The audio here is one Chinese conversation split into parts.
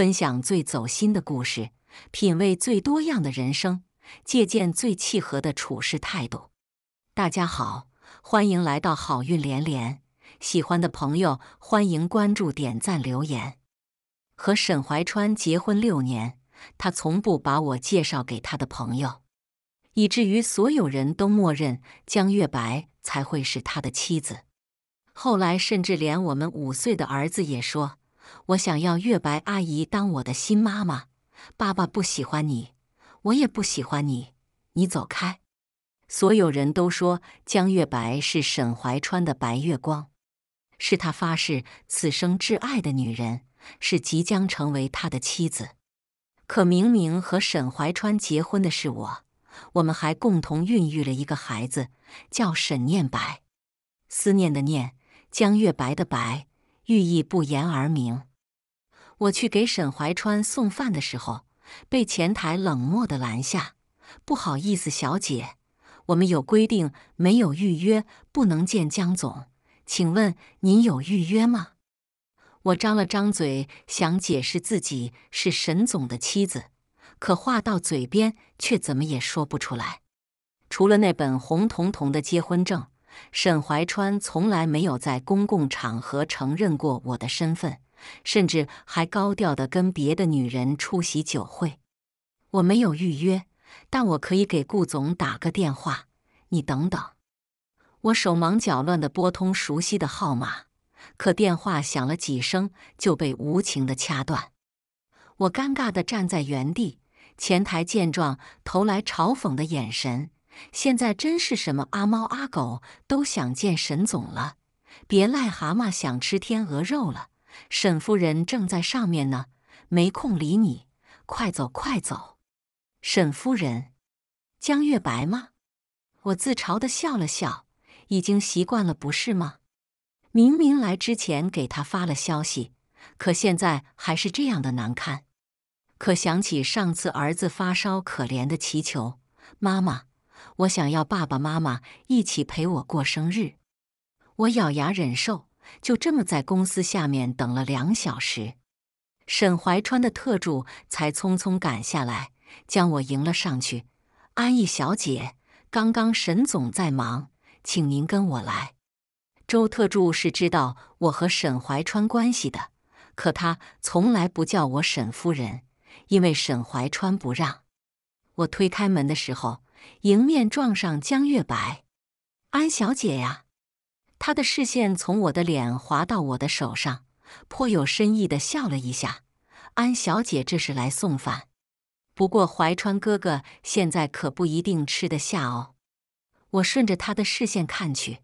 分享最走心的故事，品味最多样的人生，借鉴最契合的处事态度。大家好，欢迎来到好运连连。喜欢的朋友，欢迎关注、点赞、留言。和沈怀川结婚六年，他从不把我介绍给他的朋友，以至于所有人都默认江月白才会是他的妻子。后来，甚至连我们五岁的儿子也说。我想要月白阿姨当我的新妈妈，爸爸不喜欢你，我也不喜欢你，你走开。所有人都说江月白是沈怀川的白月光，是他发誓此生挚爱的女人，是即将成为他的妻子。可明明和沈怀川结婚的是我，我们还共同孕育了一个孩子，叫沈念白。思念的念，江月白的白，寓意不言而明。我去给沈怀川送饭的时候，被前台冷漠地拦下。不好意思，小姐，我们有规定，没有预约不能见江总。请问您有预约吗？我张了张嘴，想解释自己是沈总的妻子，可话到嘴边却怎么也说不出来。除了那本红彤彤的结婚证，沈怀川从来没有在公共场合承认过我的身份。甚至还高调地跟别的女人出席酒会。我没有预约，但我可以给顾总打个电话。你等等。我手忙脚乱地拨通熟悉的号码，可电话响了几声就被无情地掐断。我尴尬地站在原地，前台见状投来嘲讽的眼神。现在真是什么阿猫阿狗都想见沈总了，别癞蛤蟆想吃天鹅肉了。沈夫人正在上面呢，没空理你，快走快走。沈夫人，江月白吗？我自嘲的笑了笑，已经习惯了，不是吗？明明来之前给他发了消息，可现在还是这样的难堪。可想起上次儿子发烧，可怜的祈求妈妈，我想要爸爸妈妈一起陪我过生日，我咬牙忍受。就这么在公司下面等了两小时，沈怀川的特助才匆匆赶下来，将我迎了上去。安逸小姐，刚刚沈总在忙，请您跟我来。周特助是知道我和沈怀川关系的，可他从来不叫我沈夫人，因为沈怀川不让我。推开门的时候，迎面撞上江月白，安小姐呀。他的视线从我的脸滑到我的手上，颇有深意地笑了一下。安小姐，这是来送饭，不过怀川哥哥现在可不一定吃得下哦。我顺着他的视线看去，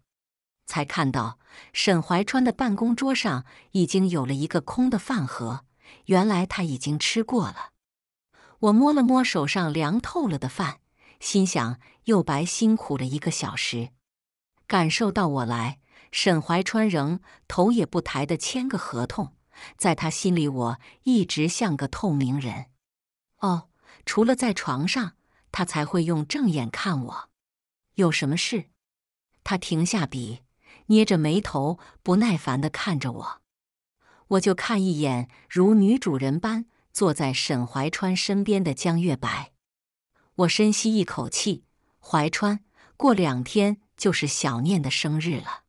才看到沈怀川的办公桌上已经有了一个空的饭盒，原来他已经吃过了。我摸了摸手上凉透了的饭，心想又白辛苦了一个小时。感受到我来。沈怀川仍头也不抬地签个合同，在他心里，我一直像个透明人。哦，除了在床上，他才会用正眼看我。有什么事？他停下笔，捏着眉头，不耐烦地看着我。我就看一眼，如女主人般坐在沈怀川身边的江月白。我深吸一口气，怀川，过两天就是小念的生日了。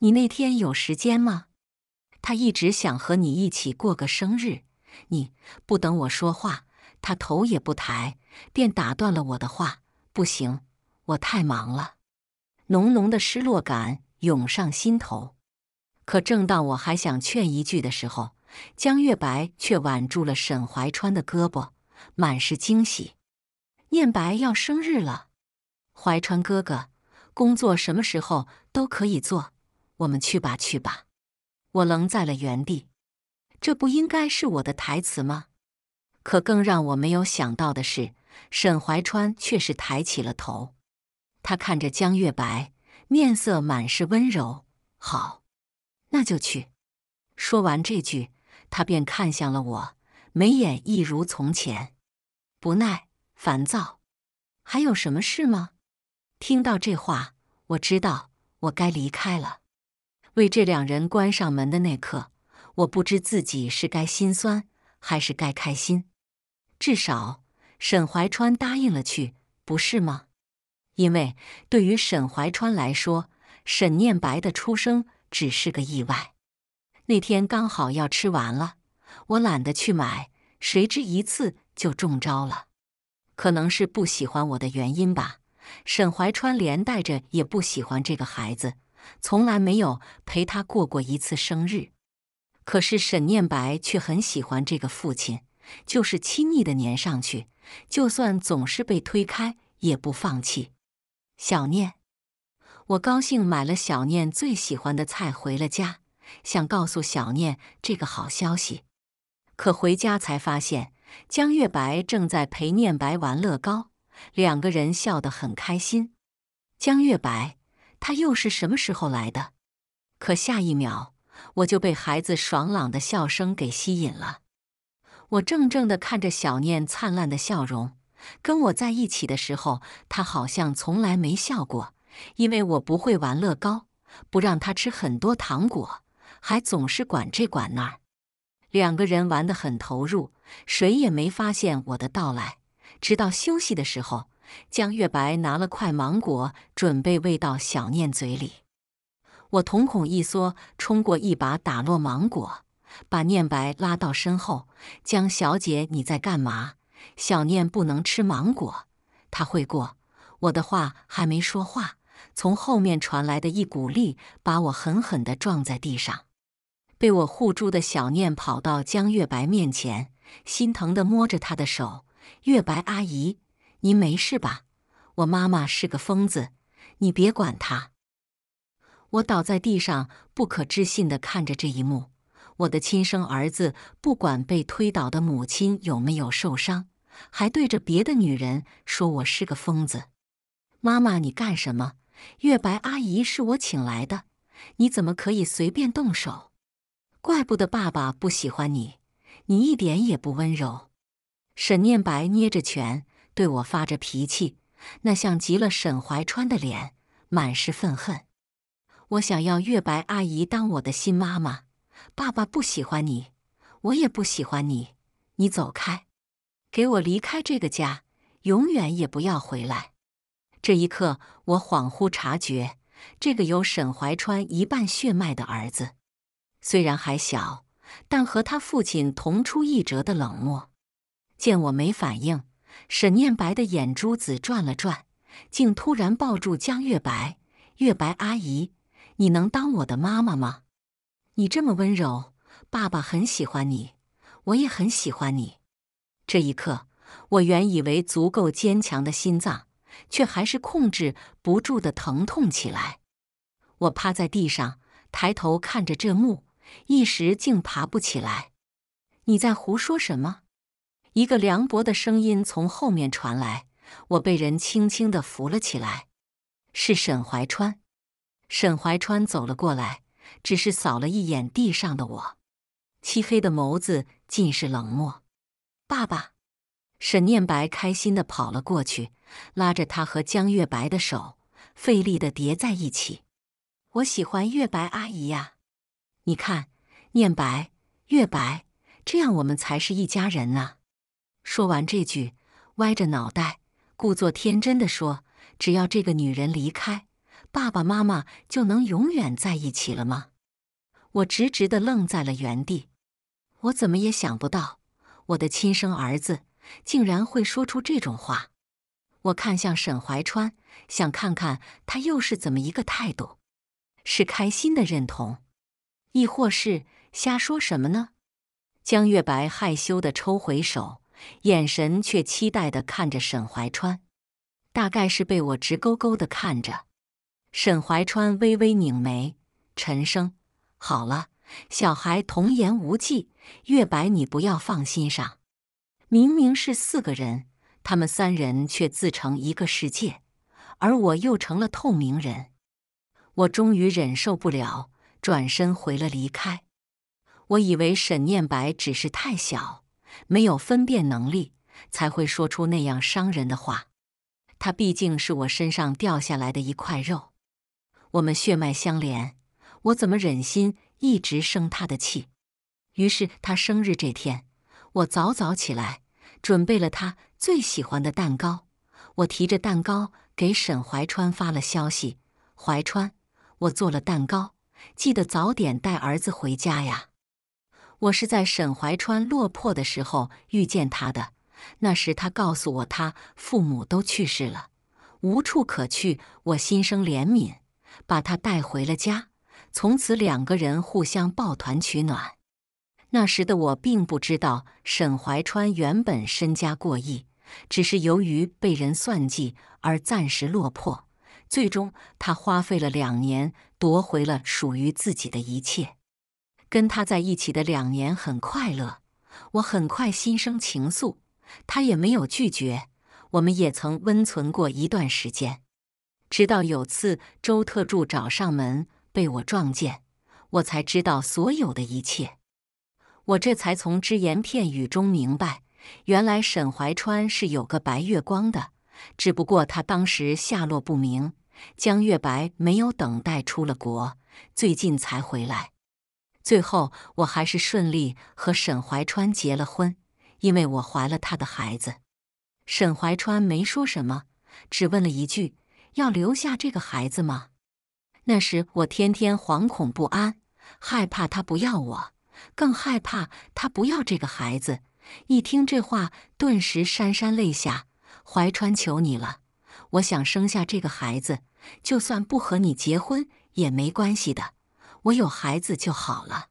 你那天有时间吗？他一直想和你一起过个生日，你不等我说话，他头也不抬便打断了我的话。不行，我太忙了。浓浓的失落感涌上心头。可正当我还想劝一句的时候，江月白却挽住了沈怀川的胳膊，满是惊喜：“念白要生日了，怀川哥哥，工作什么时候都可以做。”我们去吧，去吧！我愣在了原地，这不应该是我的台词吗？可更让我没有想到的是，沈怀川却是抬起了头，他看着江月白，面色满是温柔。好，那就去。说完这句，他便看向了我，眉眼一如从前，不耐、烦躁。还有什么事吗？听到这话，我知道我该离开了。为这两人关上门的那刻，我不知自己是该心酸还是该开心。至少沈怀川答应了去，不是吗？因为对于沈怀川来说，沈念白的出生只是个意外。那天刚好要吃完了，我懒得去买，谁知一次就中招了。可能是不喜欢我的原因吧，沈怀川连带着也不喜欢这个孩子。从来没有陪他过过一次生日，可是沈念白却很喜欢这个父亲，就是亲昵的粘上去，就算总是被推开也不放弃。小念，我高兴买了小念最喜欢的菜回了家，想告诉小念这个好消息，可回家才发现江月白正在陪念白玩乐高，两个人笑得很开心。江月白。他又是什么时候来的？可下一秒，我就被孩子爽朗的笑声给吸引了。我怔怔地看着小念灿烂的笑容。跟我在一起的时候，他好像从来没笑过，因为我不会玩乐高，不让他吃很多糖果，还总是管这管那。两个人玩得很投入，谁也没发现我的到来。直到休息的时候。江月白拿了块芒果，准备喂到小念嘴里。我瞳孔一缩，冲过一把打落芒果，把念白拉到身后。江小姐，你在干嘛？小念不能吃芒果，他会过。我的话还没说话，从后面传来的一股力把我狠狠地撞在地上。被我护住的小念跑到江月白面前，心疼地摸着他的手。月白阿姨。您没事吧？我妈妈是个疯子，你别管她。我倒在地上，不可置信的看着这一幕。我的亲生儿子，不管被推倒的母亲有没有受伤，还对着别的女人说我是个疯子。妈妈，你干什么？月白阿姨是我请来的，你怎么可以随便动手？怪不得爸爸不喜欢你，你一点也不温柔。沈念白捏着拳。对我发着脾气，那像极了沈怀川的脸，满是愤恨。我想要月白阿姨当我的新妈妈，爸爸不喜欢你，我也不喜欢你，你走开，给我离开这个家，永远也不要回来。这一刻，我恍惚察觉，这个有沈怀川一半血脉的儿子，虽然还小，但和他父亲同出一辙的冷漠。见我没反应。沈念白的眼珠子转了转，竟突然抱住江月白。月白阿姨，你能当我的妈妈吗？你这么温柔，爸爸很喜欢你，我也很喜欢你。这一刻，我原以为足够坚强的心脏，却还是控制不住的疼痛起来。我趴在地上，抬头看着这幕，一时竟爬不起来。你在胡说什么？一个凉薄的声音从后面传来，我被人轻轻的扶了起来。是沈怀川，沈怀川走了过来，只是扫了一眼地上的我，漆黑的眸子尽是冷漠。爸爸，沈念白开心的跑了过去，拉着他和江月白的手，费力的叠在一起。我喜欢月白阿姨呀，你看，念白月白，这样我们才是一家人啊。说完这句，歪着脑袋，故作天真的说：“只要这个女人离开，爸爸妈妈就能永远在一起了吗？”我直直的愣在了原地，我怎么也想不到我的亲生儿子竟然会说出这种话。我看向沈怀川，想看看他又是怎么一个态度，是开心的认同，亦或是瞎说什么呢？江月白害羞的抽回手。眼神却期待地看着沈怀川，大概是被我直勾勾地看着，沈怀川微微拧眉，沉声：“好了，小孩童言无忌，月白，你不要放心上。”明明是四个人，他们三人却自成一个世界，而我又成了透明人。我终于忍受不了，转身回了离开。我以为沈念白只是太小。没有分辨能力，才会说出那样伤人的话。他毕竟是我身上掉下来的一块肉，我们血脉相连，我怎么忍心一直生他的气？于是他生日这天，我早早起来，准备了他最喜欢的蛋糕。我提着蛋糕给沈怀川发了消息：“怀川，我做了蛋糕，记得早点带儿子回家呀。”我是在沈怀川落魄的时候遇见他的，那时他告诉我他父母都去世了，无处可去，我心生怜悯，把他带回了家。从此两个人互相抱团取暖。那时的我并不知道沈怀川原本身家过亿，只是由于被人算计而暂时落魄。最终他花费了两年夺回了属于自己的一切。跟他在一起的两年很快乐，我很快心生情愫，他也没有拒绝，我们也曾温存过一段时间。直到有次周特助找上门，被我撞见，我才知道所有的一切。我这才从只言片语中明白，原来沈怀川是有个白月光的，只不过他当时下落不明，江月白没有等待，出了国，最近才回来。最后，我还是顺利和沈怀川结了婚，因为我怀了他的孩子。沈怀川没说什么，只问了一句：“要留下这个孩子吗？”那时我天天惶恐不安，害怕他不要我，更害怕他不要这个孩子。一听这话，顿时潸潸泪下。怀川，求你了，我想生下这个孩子，就算不和你结婚也没关系的。我有孩子就好了。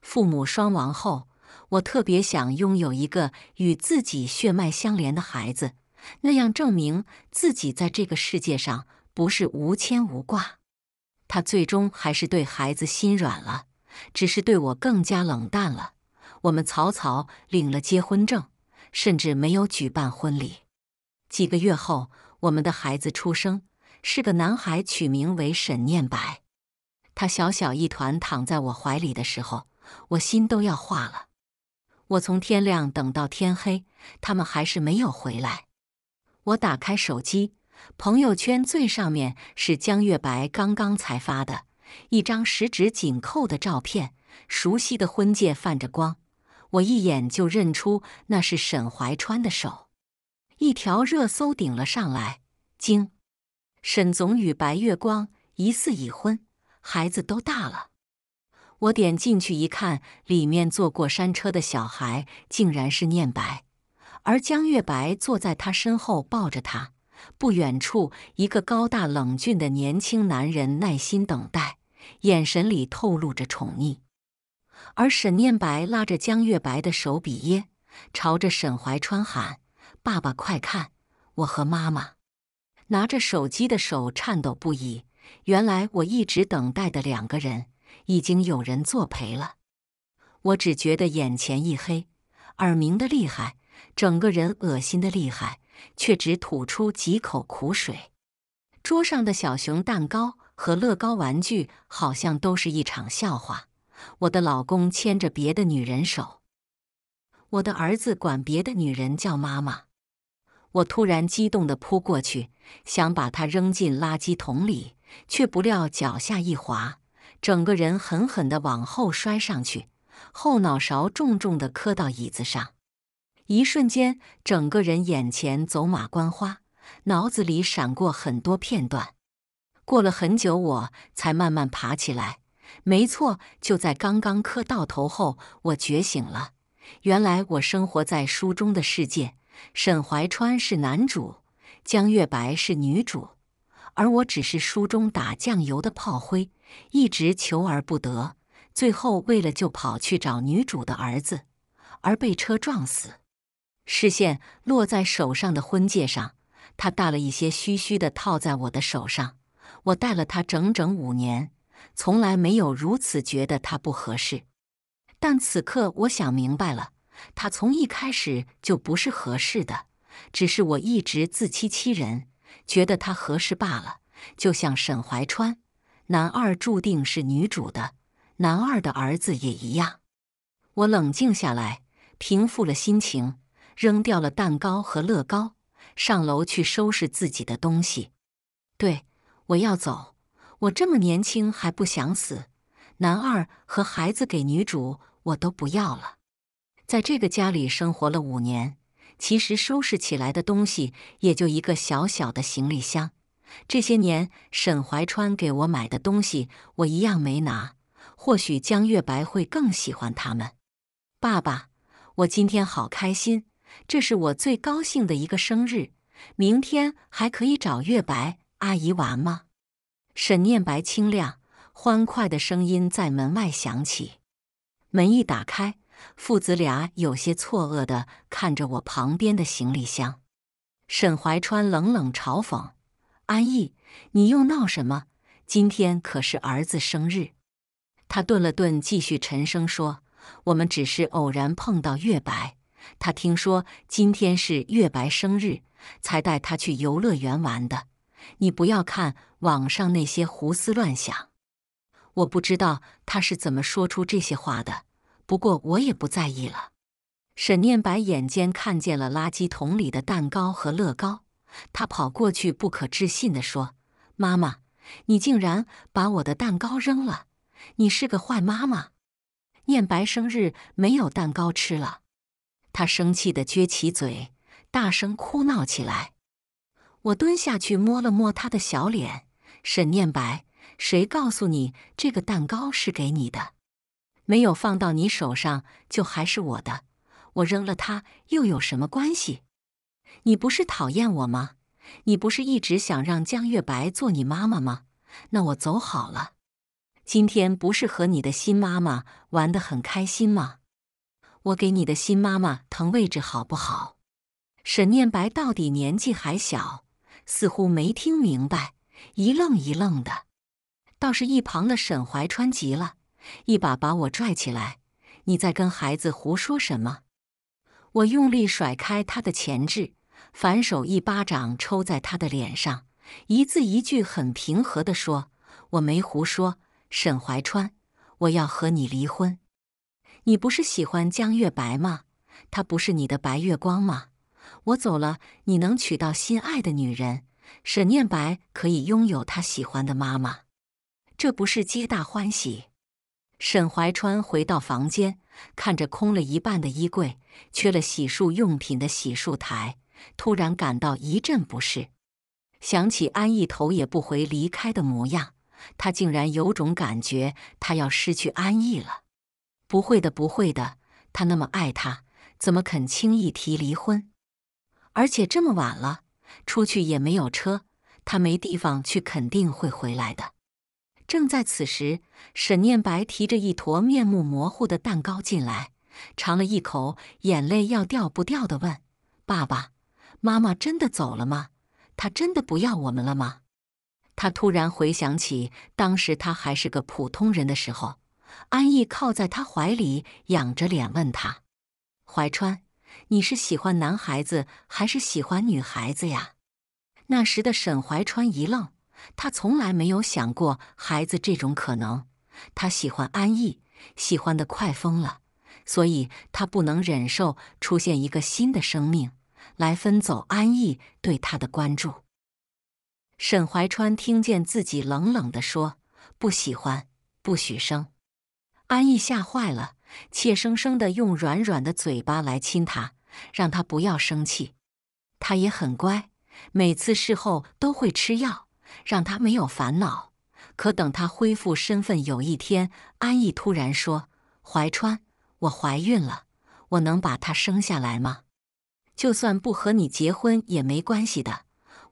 父母双亡后，我特别想拥有一个与自己血脉相连的孩子，那样证明自己在这个世界上不是无牵无挂。他最终还是对孩子心软了，只是对我更加冷淡了。我们草草领了结婚证，甚至没有举办婚礼。几个月后，我们的孩子出生，是个男孩，取名为沈念白。他小小一团躺在我怀里的时候，我心都要化了。我从天亮等到天黑，他们还是没有回来。我打开手机，朋友圈最上面是江月白刚刚才发的一张十指紧扣的照片，熟悉的婚戒泛着光，我一眼就认出那是沈怀川的手。一条热搜顶了上来：惊，沈总与白月光疑似已婚。孩子都大了，我点进去一看，里面坐过山车的小孩竟然是念白，而江月白坐在他身后抱着他。不远处，一个高大冷峻的年轻男人耐心等待，眼神里透露着宠溺。而沈念白拉着江月白的手比耶，朝着沈怀川喊：“爸爸，快看，我和妈妈！”拿着手机的手颤抖不已。原来我一直等待的两个人已经有人作陪了，我只觉得眼前一黑，耳鸣的厉害，整个人恶心的厉害，却只吐出几口苦水。桌上的小熊蛋糕和乐高玩具好像都是一场笑话。我的老公牵着别的女人手，我的儿子管别的女人叫妈妈。我突然激动的扑过去，想把它扔进垃圾桶里。却不料脚下一滑，整个人狠狠地往后摔上去，后脑勺重重地磕到椅子上。一瞬间，整个人眼前走马观花，脑子里闪过很多片段。过了很久，我才慢慢爬起来。没错，就在刚刚磕到头后，我觉醒了。原来我生活在书中的世界，沈怀川是男主，江月白是女主。而我只是书中打酱油的炮灰，一直求而不得，最后为了就跑去找女主的儿子，而被车撞死。视线落在手上的婚戒上，他大了一些，虚虚的套在我的手上。我戴了他整整五年，从来没有如此觉得他不合适。但此刻我想明白了，他从一开始就不是合适的，只是我一直自欺欺人。觉得他合适罢了，就像沈怀川，男二注定是女主的，男二的儿子也一样。我冷静下来，平复了心情，扔掉了蛋糕和乐高，上楼去收拾自己的东西。对，我要走。我这么年轻还不想死。男二和孩子给女主我都不要了，在这个家里生活了五年。其实收拾起来的东西也就一个小小的行李箱。这些年沈怀川给我买的东西，我一样没拿。或许江月白会更喜欢他们。爸爸，我今天好开心，这是我最高兴的一个生日。明天还可以找月白阿姨玩吗？沈念白清亮欢快的声音在门外响起，门一打开。父子俩有些错愕地看着我旁边的行李箱。沈怀川冷冷嘲讽：“安逸，你又闹什么？今天可是儿子生日。”他顿了顿，继续沉声说：“我们只是偶然碰到月白，他听说今天是月白生日，才带他去游乐园玩的。你不要看网上那些胡思乱想。我不知道他是怎么说出这些话的。”不过我也不在意了。沈念白眼尖看见了垃圾桶里的蛋糕和乐高，他跑过去，不可置信地说：“妈妈，你竟然把我的蛋糕扔了！你是个坏妈妈！念白生日没有蛋糕吃了！”他生气地撅起嘴，大声哭闹起来。我蹲下去摸了摸他的小脸，沈念白，谁告诉你这个蛋糕是给你的？没有放到你手上，就还是我的。我扔了它又有什么关系？你不是讨厌我吗？你不是一直想让江月白做你妈妈吗？那我走好了。今天不是和你的新妈妈玩得很开心吗？我给你的新妈妈腾位置好不好？沈念白到底年纪还小，似乎没听明白，一愣一愣的。倒是一旁的沈怀川急了。一把把我拽起来，你在跟孩子胡说什么？我用力甩开他的前置，反手一巴掌抽在他的脸上，一字一句很平和的说：“我没胡说，沈怀川，我要和你离婚。你不是喜欢江月白吗？她不是你的白月光吗？我走了，你能娶到心爱的女人，沈念白可以拥有他喜欢的妈妈，这不是皆大欢喜？”沈怀川回到房间，看着空了一半的衣柜，缺了洗漱用品的洗漱台，突然感到一阵不适。想起安逸头也不回离开的模样，他竟然有种感觉，他要失去安逸了。不会的，不会的，他那么爱他，怎么肯轻易提离婚？而且这么晚了，出去也没有车，他没地方去，肯定会回来的。正在此时，沈念白提着一坨面目模糊的蛋糕进来，尝了一口，眼泪要掉不掉的问：“爸爸妈妈真的走了吗？他真的不要我们了吗？”他突然回想起当时他还是个普通人的时候，安逸靠在他怀里，仰着脸问他：“怀川，你是喜欢男孩子还是喜欢女孩子呀？”那时的沈怀川一愣。他从来没有想过孩子这种可能。他喜欢安逸，喜欢的快疯了，所以他不能忍受出现一个新的生命来分走安逸对他的关注。沈怀川听见自己冷冷地说：“不喜欢，不许生。”安逸吓坏了，怯生生的用软软的嘴巴来亲他，让他不要生气。他也很乖，每次事后都会吃药。让他没有烦恼。可等他恢复身份，有一天，安逸突然说：“怀川，我怀孕了，我能把他生下来吗？就算不和你结婚也没关系的，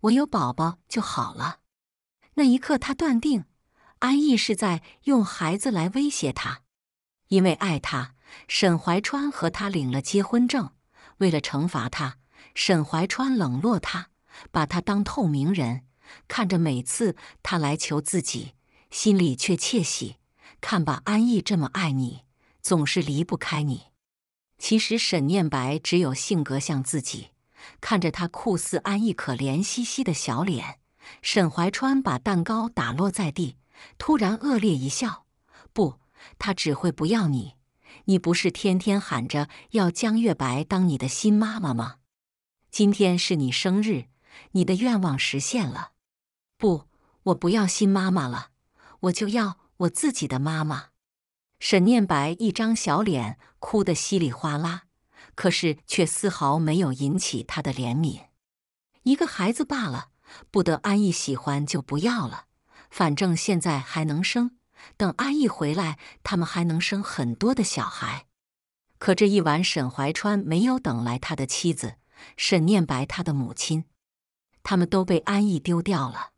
我有宝宝就好了。”那一刻，他断定安逸是在用孩子来威胁他。因为爱他，沈怀川和他领了结婚证。为了惩罚他，沈怀川冷落他，把他当透明人。看着每次他来求自己，心里却窃喜。看吧，安逸这么爱你，总是离不开你。其实沈念白只有性格像自己。看着他酷似安逸可怜兮兮的小脸，沈怀川把蛋糕打落在地，突然恶劣一笑：“不，他只会不要你。你不是天天喊着要江月白当你的新妈妈吗？今天是你生日，你的愿望实现了。”不，我不要新妈妈了，我就要我自己的妈妈。沈念白一张小脸哭得稀里哗啦，可是却丝毫没有引起他的怜悯。一个孩子罢了，不得安逸喜欢就不要了。反正现在还能生，等安逸回来，他们还能生很多的小孩。可这一晚，沈怀川没有等来他的妻子沈念白，他的母亲，他们都被安逸丢掉了。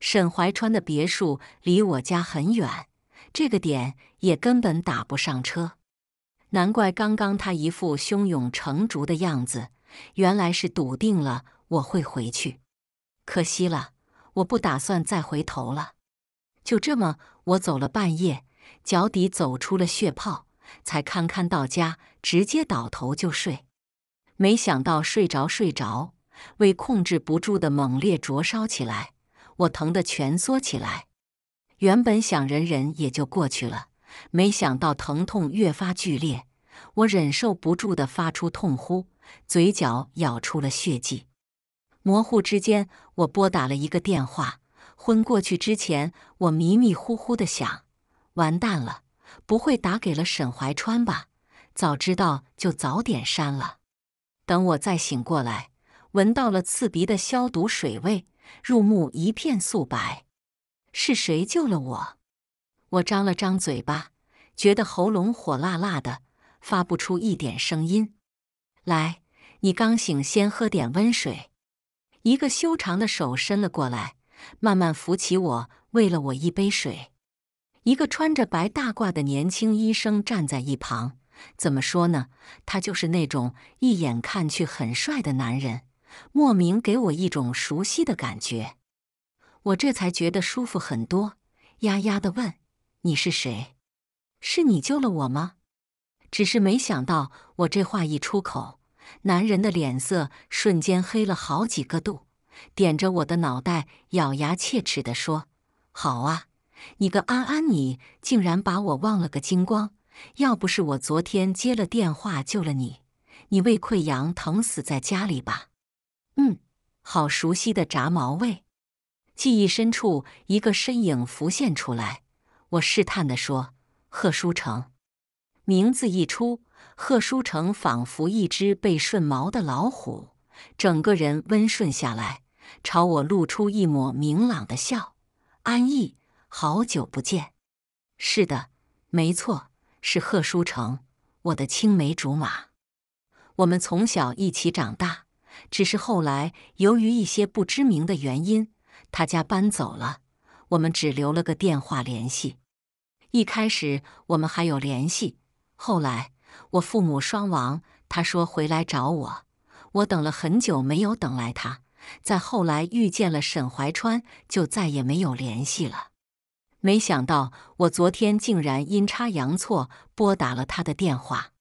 沈怀川的别墅离我家很远，这个点也根本打不上车。难怪刚刚他一副胸有成竹的样子，原来是笃定了我会回去。可惜了，我不打算再回头了。就这么，我走了半夜，脚底走出了血泡，才堪堪到家，直接倒头就睡。没想到睡着睡着，胃控制不住的猛烈灼烧起来。我疼得蜷缩起来，原本想忍忍也就过去了，没想到疼痛越发剧烈，我忍受不住的发出痛呼，嘴角咬出了血迹。模糊之间，我拨打了一个电话。昏过去之前，我迷迷糊糊的想：完蛋了，不会打给了沈怀川吧？早知道就早点删了。等我再醒过来，闻到了刺鼻的消毒水味。入目一片素白，是谁救了我？我张了张嘴巴，觉得喉咙火辣辣的，发不出一点声音。来，你刚醒，先喝点温水。一个修长的手伸了过来，慢慢扶起我，喂了我一杯水。一个穿着白大褂的年轻医生站在一旁，怎么说呢？他就是那种一眼看去很帅的男人。莫名给我一种熟悉的感觉，我这才觉得舒服很多。丫丫的问：“你是谁？是你救了我吗？”只是没想到我这话一出口，男人的脸色瞬间黑了好几个度，点着我的脑袋，咬牙切齿的说：“好啊，你个安安，你竟然把我忘了个精光！要不是我昨天接了电话救了你，你胃溃疡疼死在家里吧！”嗯，好熟悉的炸毛味。记忆深处，一个身影浮现出来。我试探的说：“贺书成。”名字一出，贺书成仿佛一只被顺毛的老虎，整个人温顺下来，朝我露出一抹明朗的笑。安逸，好久不见。是的，没错，是贺书成，我的青梅竹马。我们从小一起长大。只是后来，由于一些不知名的原因，他家搬走了，我们只留了个电话联系。一开始我们还有联系，后来我父母双亡，他说回来找我，我等了很久没有等来他。再后来遇见了沈怀川，就再也没有联系了。没想到我昨天竟然阴差阳错拨打了他的电话。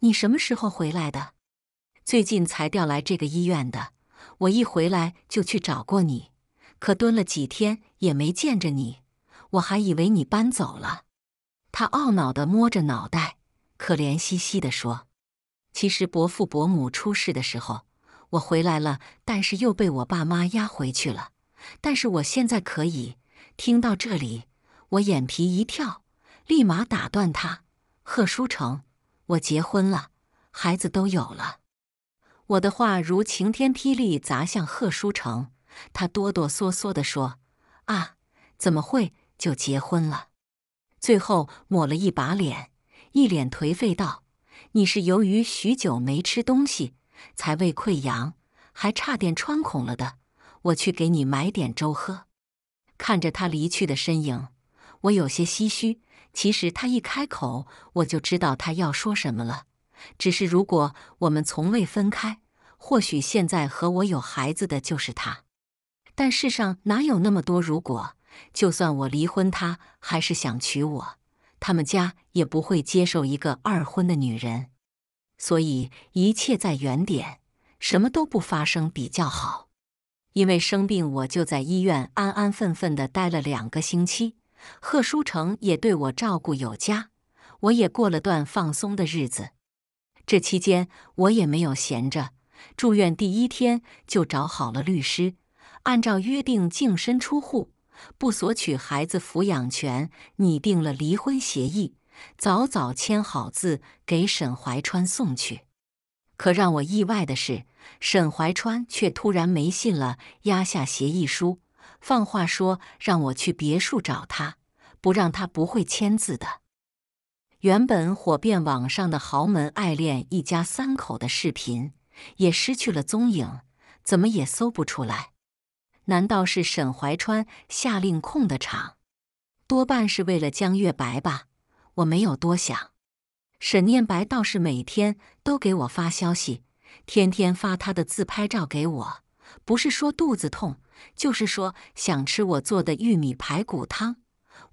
你什么时候回来的？最近才调来这个医院的，我一回来就去找过你，可蹲了几天也没见着你，我还以为你搬走了。他懊恼地摸着脑袋，可怜兮兮地说：“其实伯父伯母出事的时候，我回来了，但是又被我爸妈押回去了。但是我现在可以。”听到这里，我眼皮一跳，立马打断他：“贺书成，我结婚了，孩子都有了。”我的话如晴天霹雳砸向贺书成，他哆哆嗦嗦地说：“啊，怎么会就结婚了？”最后抹了一把脸，一脸颓废道：“你是由于许久没吃东西，才胃溃疡，还差点穿孔了的。我去给你买点粥喝。”看着他离去的身影，我有些唏嘘。其实他一开口，我就知道他要说什么了。只是，如果我们从未分开，或许现在和我有孩子的就是他。但世上哪有那么多如果？就算我离婚，他还是想娶我，他们家也不会接受一个二婚的女人。所以，一切在原点，什么都不发生比较好。因为生病，我就在医院安安分分的待了两个星期。贺书成也对我照顾有加，我也过了段放松的日子。这期间我也没有闲着，住院第一天就找好了律师，按照约定净身出户，不索取孩子抚养权，拟定了离婚协议，早早签好字给沈怀川送去。可让我意外的是，沈怀川却突然没信了，压下协议书，放话说让我去别墅找他，不让他不会签字的。原本火遍网上的豪门爱恋一家三口的视频也失去了踪影，怎么也搜不出来？难道是沈怀川下令控的场？多半是为了江月白吧。我没有多想，沈念白倒是每天都给我发消息，天天发他的自拍照给我，不是说肚子痛，就是说想吃我做的玉米排骨汤。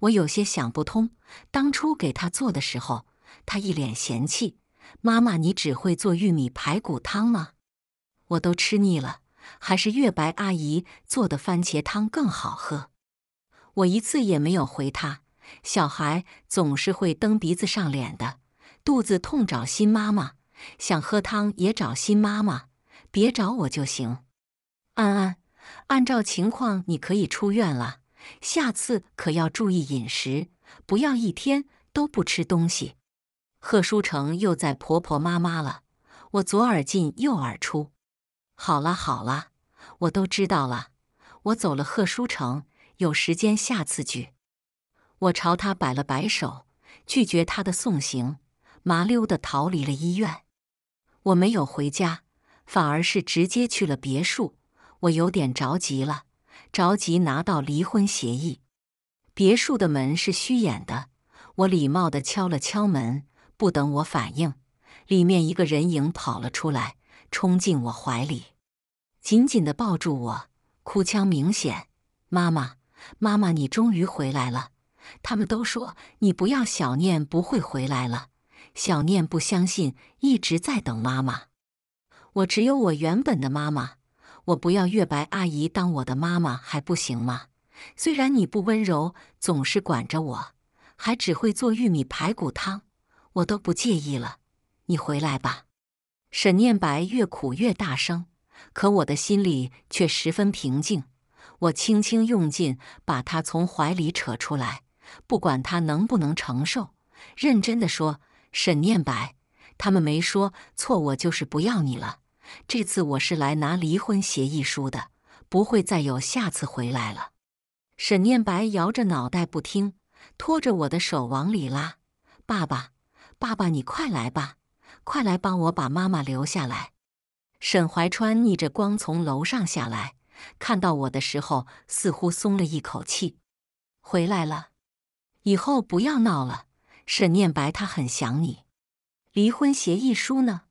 我有些想不通，当初给他做的时候，他一脸嫌弃：“妈妈，你只会做玉米排骨汤吗？我都吃腻了，还是月白阿姨做的番茄汤更好喝。”我一次也没有回他。小孩总是会蹬鼻子上脸的，肚子痛找新妈妈，想喝汤也找新妈妈，别找我就行。安安，按照情况，你可以出院了。下次可要注意饮食，不要一天都不吃东西。贺书成又在婆婆妈妈了，我左耳进右耳出。好了好了，我都知道了。我走了，贺书成，有时间下次聚。我朝他摆了摆手，拒绝他的送行，麻溜的逃离了医院。我没有回家，反而是直接去了别墅。我有点着急了。着急拿到离婚协议，别墅的门是虚掩的。我礼貌地敲了敲门，不等我反应，里面一个人影跑了出来，冲进我怀里，紧紧地抱住我，哭腔明显：“妈妈，妈妈，你终于回来了！他们都说你不要小念不会回来了，小念不相信，一直在等妈妈。我只有我原本的妈妈。”我不要月白阿姨当我的妈妈还不行吗？虽然你不温柔，总是管着我，还只会做玉米排骨汤，我都不介意了。你回来吧。沈念白越哭越大声，可我的心里却十分平静。我轻轻用劲把他从怀里扯出来，不管他能不能承受，认真的说：“沈念白，他们没说错，我就是不要你了。”这次我是来拿离婚协议书的，不会再有下次回来了。沈念白摇着脑袋不听，拖着我的手往里拉。爸爸，爸爸，你快来吧，快来帮我把妈妈留下来。沈怀川逆着光从楼上下来，看到我的时候似乎松了一口气。回来了，以后不要闹了。沈念白他很想你。离婚协议书呢？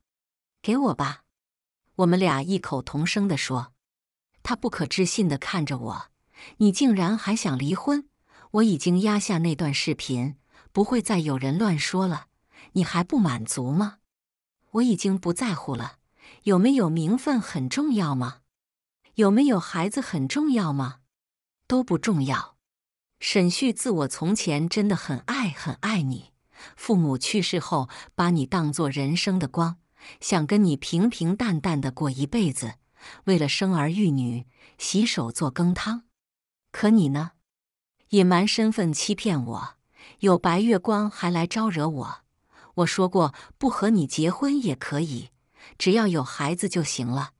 给我吧。我们俩异口同声的说：“他不可置信的看着我，你竟然还想离婚？我已经压下那段视频，不会再有人乱说了。你还不满足吗？我已经不在乎了，有没有名分很重要吗？有没有孩子很重要吗？都不重要。沈旭，自我从前真的很爱很爱你，父母去世后把你当作人生的光。”想跟你平平淡淡的过一辈子，为了生儿育女，洗手做羹汤。可你呢？隐瞒身份欺骗我，有白月光还来招惹我。我说过不和你结婚也可以，只要有孩子就行了。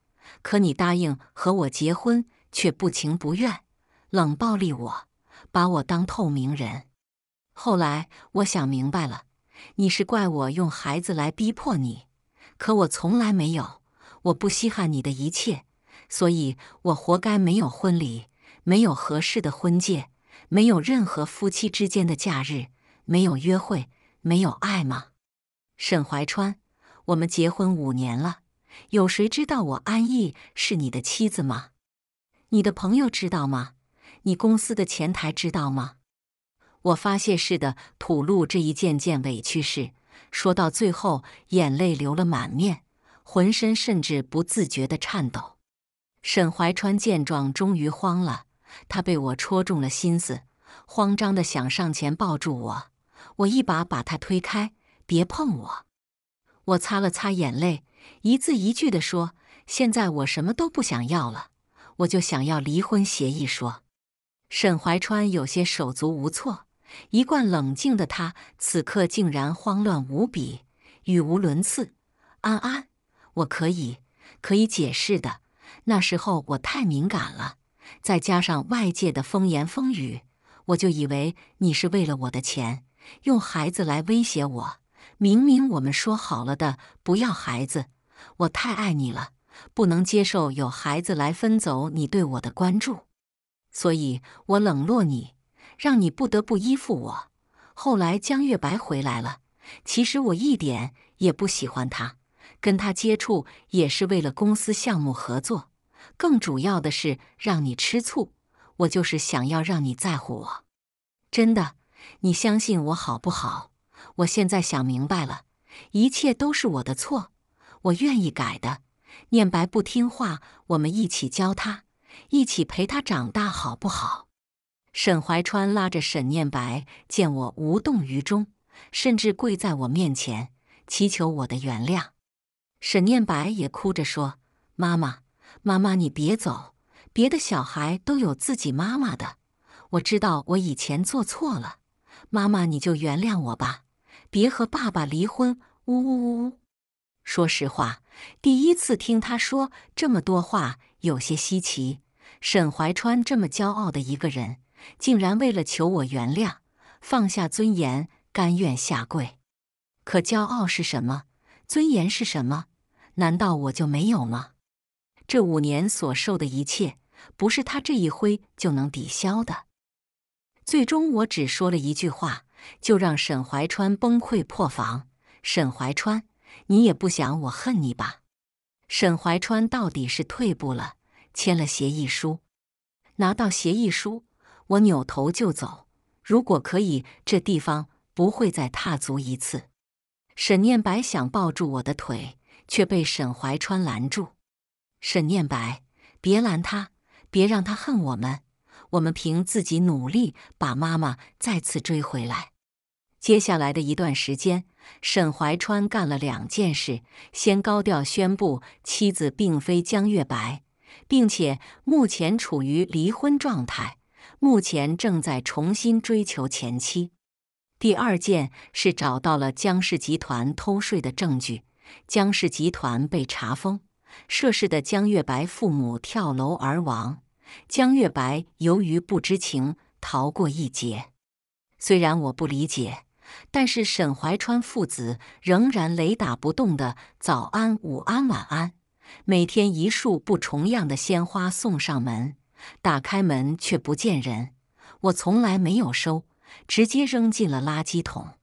可你答应和我结婚，却不情不愿，冷暴力我，把我当透明人。后来我想明白了，你是怪我用孩子来逼迫你。可我从来没有，我不稀罕你的一切，所以我活该没有婚礼，没有合适的婚戒，没有任何夫妻之间的假日，没有约会，没有爱吗？沈怀川，我们结婚五年了，有谁知道我安逸是你的妻子吗？你的朋友知道吗？你公司的前台知道吗？我发泄似的吐露这一件件委屈事。说到最后，眼泪流了满面，浑身甚至不自觉的颤抖。沈怀川见状，终于慌了，他被我戳中了心思，慌张的想上前抱住我，我一把把他推开，别碰我。我擦了擦眼泪，一字一句的说：“现在我什么都不想要了，我就想要离婚协议。”说，沈怀川有些手足无措。一贯冷静的他，此刻竟然慌乱无比，语无伦次。安安，我可以，可以解释的。那时候我太敏感了，再加上外界的风言风语，我就以为你是为了我的钱，用孩子来威胁我。明明我们说好了的，不要孩子。我太爱你了，不能接受有孩子来分走你对我的关注，所以我冷落你。让你不得不依附我。后来江月白回来了，其实我一点也不喜欢他，跟他接触也是为了公司项目合作。更主要的是让你吃醋，我就是想要让你在乎我。真的，你相信我好不好？我现在想明白了，一切都是我的错，我愿意改的。念白不听话，我们一起教他，一起陪他长大，好不好？沈怀川拉着沈念白，见我无动于衷，甚至跪在我面前祈求我的原谅。沈念白也哭着说：“妈妈，妈妈，你别走，别的小孩都有自己妈妈的。我知道我以前做错了，妈妈你就原谅我吧，别和爸爸离婚。”呜呜呜！说实话，第一次听他说这么多话，有些稀奇。沈怀川这么骄傲的一个人。竟然为了求我原谅，放下尊严，甘愿下跪。可骄傲是什么？尊严是什么？难道我就没有吗？这五年所受的一切，不是他这一挥就能抵消的。最终，我只说了一句话，就让沈怀川崩溃破防。沈怀川，你也不想我恨你吧？沈怀川到底是退步了，签了协议书，拿到协议书。我扭头就走，如果可以，这地方不会再踏足一次。沈念白想抱住我的腿，却被沈怀川拦住。沈念白，别拦他，别让他恨我们。我们凭自己努力把妈妈再次追回来。接下来的一段时间，沈怀川干了两件事：先高调宣布妻子并非江月白，并且目前处于离婚状态。目前正在重新追求前妻。第二件是找到了江氏集团偷税的证据，江氏集团被查封，涉事的江月白父母跳楼而亡，江月白由于不知情逃过一劫。虽然我不理解，但是沈怀川父子仍然雷打不动的早安、午安、晚安，每天一束不重样的鲜花送上门。打开门却不见人，我从来没有收，直接扔进了垃圾桶。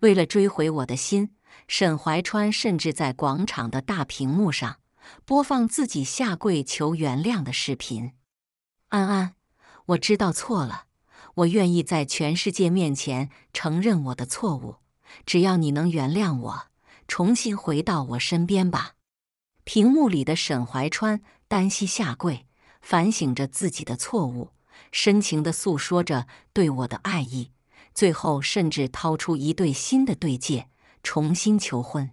为了追回我的心，沈怀川甚至在广场的大屏幕上播放自己下跪求原谅的视频。安安，我知道错了，我愿意在全世界面前承认我的错误，只要你能原谅我，重新回到我身边吧。屏幕里的沈怀川单膝下跪。反省着自己的错误，深情的诉说着对我的爱意，最后甚至掏出一对新的对戒，重新求婚。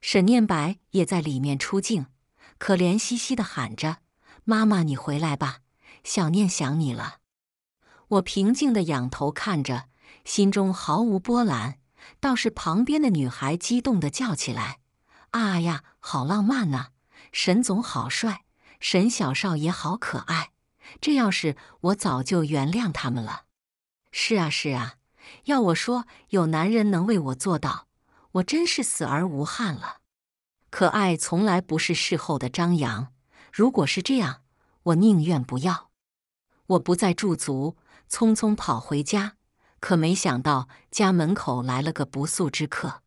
沈念白也在里面出镜，可怜兮兮的喊着：“妈妈，你回来吧，小念想你了。”我平静的仰头看着，心中毫无波澜，倒是旁边的女孩激动的叫起来：“啊呀，好浪漫呐，沈总好帅！”沈小少爷好可爱，这要是我早就原谅他们了。是啊是啊，要我说有男人能为我做到，我真是死而无憾了。可爱从来不是事后的张扬，如果是这样，我宁愿不要。我不再驻足，匆匆跑回家，可没想到家门口来了个不速之客。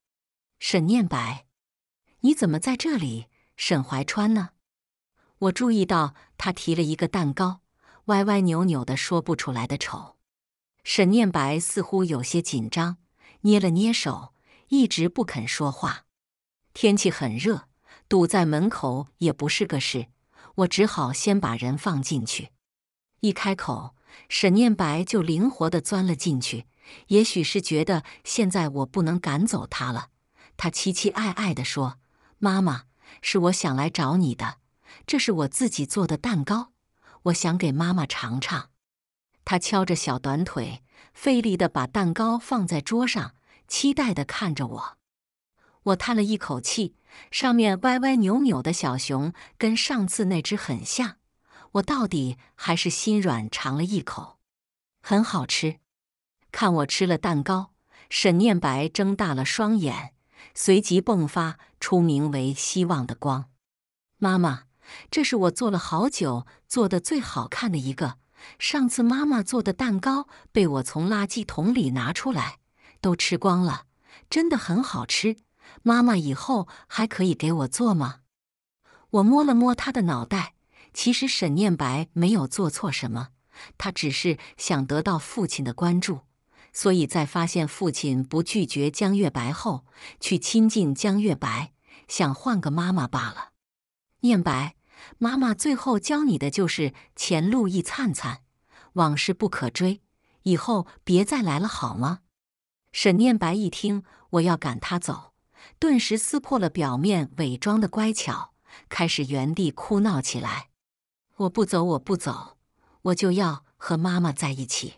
沈念白，你怎么在这里？沈怀川呢？我注意到他提了一个蛋糕，歪歪扭扭的，说不出来的丑。沈念白似乎有些紧张，捏了捏手，一直不肯说话。天气很热，堵在门口也不是个事，我只好先把人放进去。一开口，沈念白就灵活的钻了进去。也许是觉得现在我不能赶走他了，他期期爱爱的说：“妈妈，是我想来找你的。”这是我自己做的蛋糕，我想给妈妈尝尝。她敲着小短腿，费力地把蛋糕放在桌上，期待地看着我。我叹了一口气，上面歪歪扭扭的小熊跟上次那只很像。我到底还是心软，尝了一口，很好吃。看我吃了蛋糕，沈念白睁大了双眼，随即迸发出名为希望的光。妈妈。这是我做了好久做的最好看的一个。上次妈妈做的蛋糕被我从垃圾桶里拿出来，都吃光了，真的很好吃。妈妈以后还可以给我做吗？我摸了摸他的脑袋。其实沈念白没有做错什么，他只是想得到父亲的关注，所以在发现父亲不拒绝江月白后，去亲近江月白，想换个妈妈罢了。念白，妈妈最后教你的就是前路一灿灿，往事不可追，以后别再来了，好吗？沈念白一听我要赶他走，顿时撕破了表面伪装的乖巧，开始原地哭闹起来。我不走，我不走，我就要和妈妈在一起。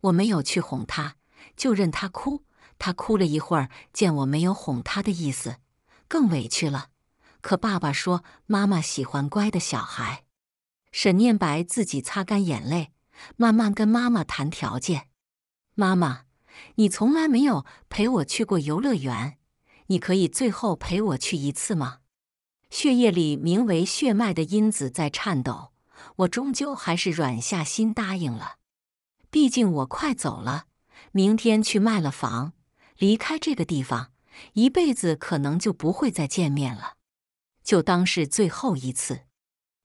我没有去哄他，就任他哭。他哭了一会儿，见我没有哄他的意思，更委屈了。可爸爸说：“妈妈喜欢乖的小孩。”沈念白自己擦干眼泪，慢慢跟妈妈谈条件：“妈妈，你从来没有陪我去过游乐园，你可以最后陪我去一次吗？”血液里名为“血脉”的因子在颤抖，我终究还是软下心答应了。毕竟我快走了，明天去卖了房，离开这个地方，一辈子可能就不会再见面了。就当是最后一次，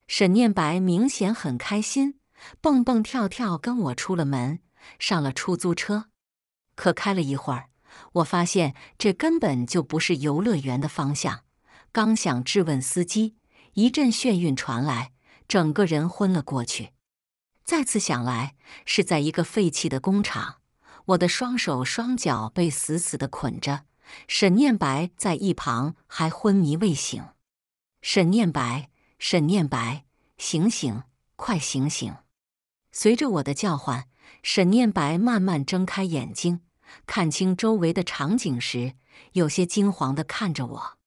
沈念白明显很开心，蹦蹦跳跳跟我出了门，上了出租车。可开了一会儿，我发现这根本就不是游乐园的方向。刚想质问司机，一阵眩晕传来，整个人昏了过去。再次想来是在一个废弃的工厂，我的双手双脚被死死的捆着，沈念白在一旁还昏迷未醒。沈念白，沈念白，醒醒，快醒醒！随着我的叫唤，沈念白慢慢睁开眼睛，看清周围的场景时，有些惊慌的看着我：“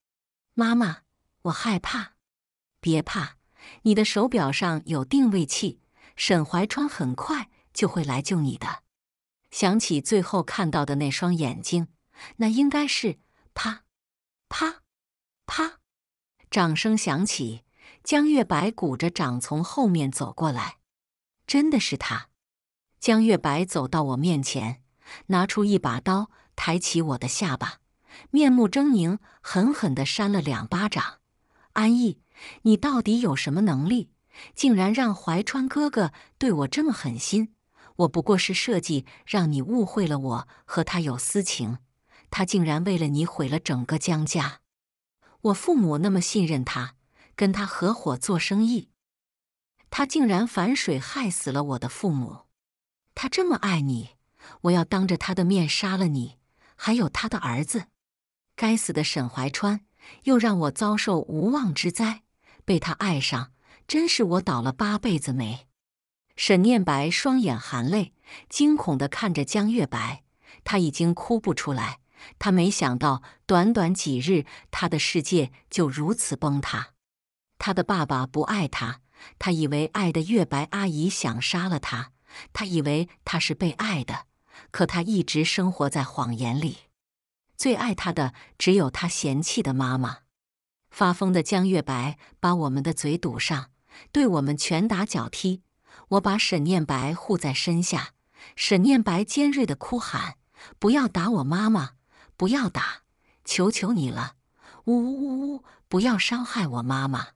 妈妈，我害怕。”“别怕，你的手表上有定位器，沈怀川很快就会来救你的。”想起最后看到的那双眼睛，那应该是……啪，啪，啪。掌声响起，江月白鼓着掌从后面走过来。真的是他！江月白走到我面前，拿出一把刀，抬起我的下巴，面目狰狞，狠狠的扇了两巴掌。安逸，你到底有什么能力，竟然让怀川哥哥对我这么狠心？我不过是设计让你误会了我和他有私情，他竟然为了你毁了整个江家。我父母那么信任他，跟他合伙做生意，他竟然反水害死了我的父母。他这么爱你，我要当着他的面杀了你，还有他的儿子。该死的沈怀川，又让我遭受无妄之灾，被他爱上，真是我倒了八辈子霉。沈念白双眼含泪，惊恐地看着江月白，他已经哭不出来。他没想到，短短几日，他的世界就如此崩塌。他的爸爸不爱他，他以为爱的月白阿姨想杀了他，他以为他是被爱的，可他一直生活在谎言里。最爱他的只有他嫌弃的妈妈。发疯的江月白把我们的嘴堵上，对我们拳打脚踢。我把沈念白护在身下，沈念白尖锐的哭喊：“不要打我妈妈！”不要打，求求你了！呜呜呜！不要伤害我妈妈。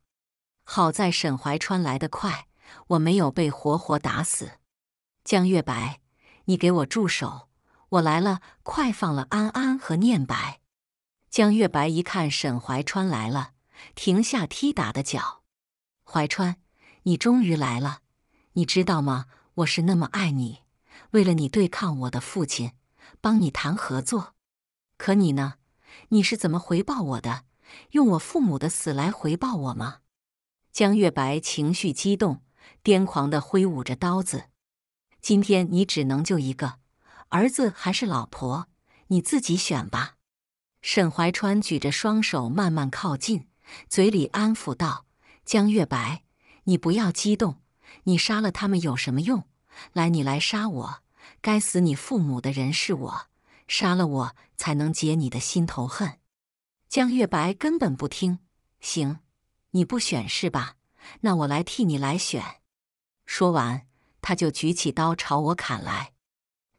好在沈怀川来得快，我没有被活活打死。江月白，你给我住手！我来了，快放了安安和念白。江月白一看沈怀川来了，停下踢打的脚。怀川，你终于来了！你知道吗？我是那么爱你，为了你对抗我的父亲，帮你谈合作。可你呢？你是怎么回报我的？用我父母的死来回报我吗？江月白情绪激动，癫狂地挥舞着刀子。今天你只能救一个，儿子还是老婆，你自己选吧。沈怀川举着双手慢慢靠近，嘴里安抚道：“江月白，你不要激动，你杀了他们有什么用？来，你来杀我。该死你父母的人是我。”杀了我才能解你的心头恨，江月白根本不听。行，你不选是吧？那我来替你来选。说完，他就举起刀朝我砍来。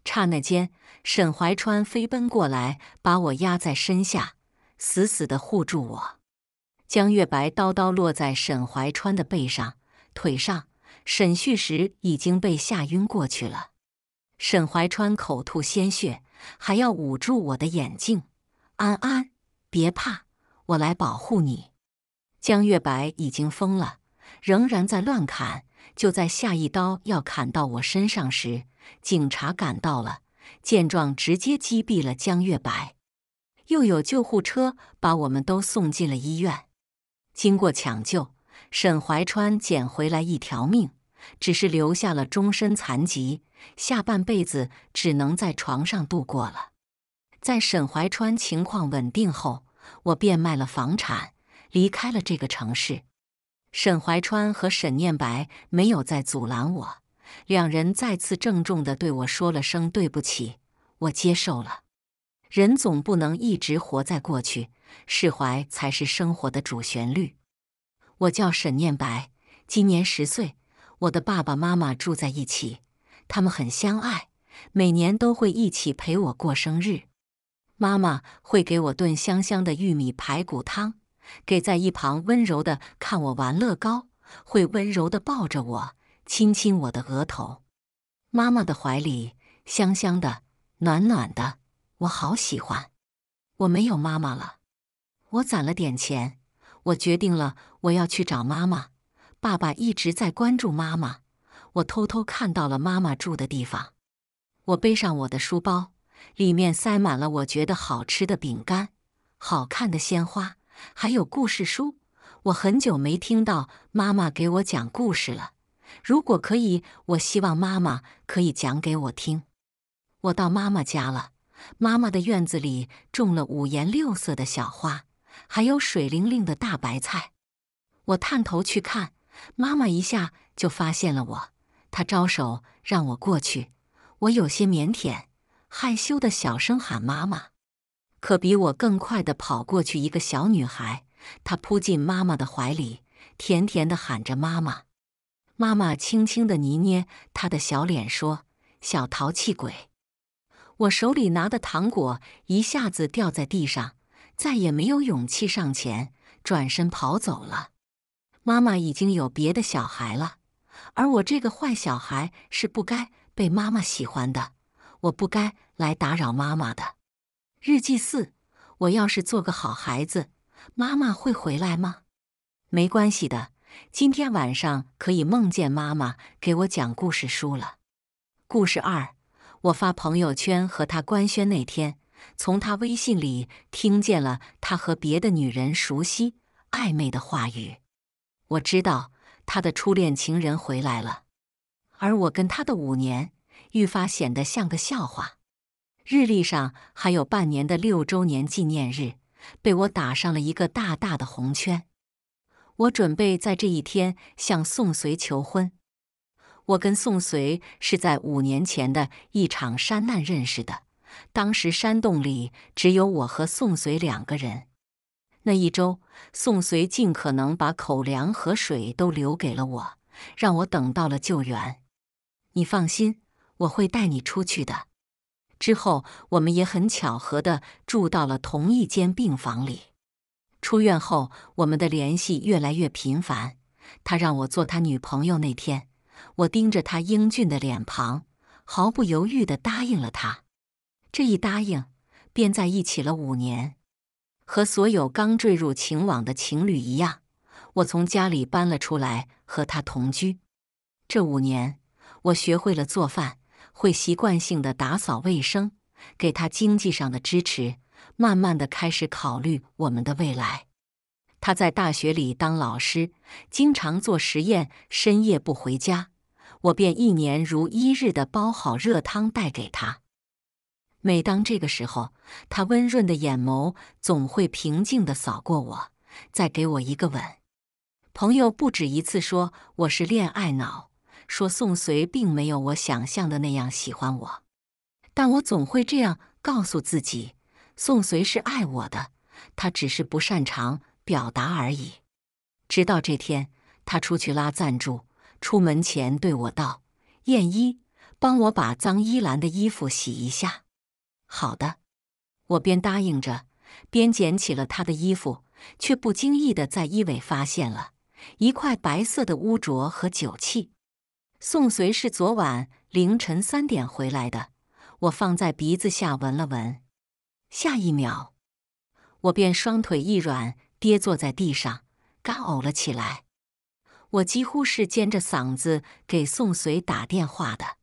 刹那间，沈怀川飞奔过来，把我压在身下，死死地护住我。江月白刀刀落在沈怀川的背上、腿上，沈旭时已经被吓晕过去了。沈怀川口吐鲜血。还要捂住我的眼睛，安安，别怕，我来保护你。江月白已经疯了，仍然在乱砍。就在下一刀要砍到我身上时，警察赶到了，见状直接击毙了江月白。又有救护车把我们都送进了医院。经过抢救，沈怀川捡回来一条命。只是留下了终身残疾，下半辈子只能在床上度过了。在沈怀川情况稳定后，我变卖了房产，离开了这个城市。沈怀川和沈念白没有再阻拦我，两人再次郑重地对我说了声对不起。我接受了，人总不能一直活在过去，释怀才是生活的主旋律。我叫沈念白，今年十岁。我的爸爸妈妈住在一起，他们很相爱，每年都会一起陪我过生日。妈妈会给我炖香香的玉米排骨汤，给在一旁温柔的看我玩乐高，会温柔的抱着我，亲亲我的额头。妈妈的怀里，香香的，暖暖的，我好喜欢。我没有妈妈了，我攒了点钱，我决定了，我要去找妈妈。爸爸一直在关注妈妈，我偷偷看到了妈妈住的地方。我背上我的书包，里面塞满了我觉得好吃的饼干、好看的鲜花，还有故事书。我很久没听到妈妈给我讲故事了，如果可以，我希望妈妈可以讲给我听。我到妈妈家了，妈妈的院子里种了五颜六色的小花，还有水灵灵的大白菜。我探头去看。妈妈一下就发现了我，她招手让我过去。我有些腼腆、害羞的小声喊妈妈。可比我更快的跑过去一个小女孩，她扑进妈妈的怀里，甜甜的喊着妈妈。妈妈轻轻的捏捏她的小脸，说：“小淘气鬼。”我手里拿的糖果一下子掉在地上，再也没有勇气上前，转身跑走了。妈妈已经有别的小孩了，而我这个坏小孩是不该被妈妈喜欢的。我不该来打扰妈妈的。日记四：我要是做个好孩子，妈妈会回来吗？没关系的，今天晚上可以梦见妈妈给我讲故事书了。故事二：我发朋友圈和他官宣那天，从他微信里听见了他和别的女人熟悉暧昧的话语。我知道他的初恋情人回来了，而我跟他的五年愈发显得像个笑话。日历上还有半年的六周年纪念日，被我打上了一个大大的红圈。我准备在这一天向宋随求婚。我跟宋随是在五年前的一场山难认识的，当时山洞里只有我和宋随两个人。那一周，宋随尽可能把口粮和水都留给了我，让我等到了救援。你放心，我会带你出去的。之后，我们也很巧合的住到了同一间病房里。出院后，我们的联系越来越频繁。他让我做他女朋友那天，我盯着他英俊的脸庞，毫不犹豫的答应了他。这一答应，便在一起了五年。和所有刚坠入情网的情侣一样，我从家里搬了出来和他同居。这五年，我学会了做饭，会习惯性的打扫卫生，给他经济上的支持，慢慢的开始考虑我们的未来。他在大学里当老师，经常做实验，深夜不回家，我便一年如一日的煲好热汤带给他。每当这个时候，他温润的眼眸总会平静地扫过我，再给我一个吻。朋友不止一次说我是恋爱脑，说宋随并没有我想象的那样喜欢我。但我总会这样告诉自己：宋随是爱我的，他只是不擅长表达而已。直到这天，他出去拉赞助，出门前对我道：“燕一，帮我把脏衣篮的衣服洗一下。”好的，我边答应着边捡起了他的衣服，却不经意的在衣尾发现了一块白色的污浊和酒气。宋随是昨晚凌晨三点回来的，我放在鼻子下闻了闻，下一秒我便双腿一软，跌坐在地上，干呕了起来。我几乎是尖着嗓子给宋随打电话的。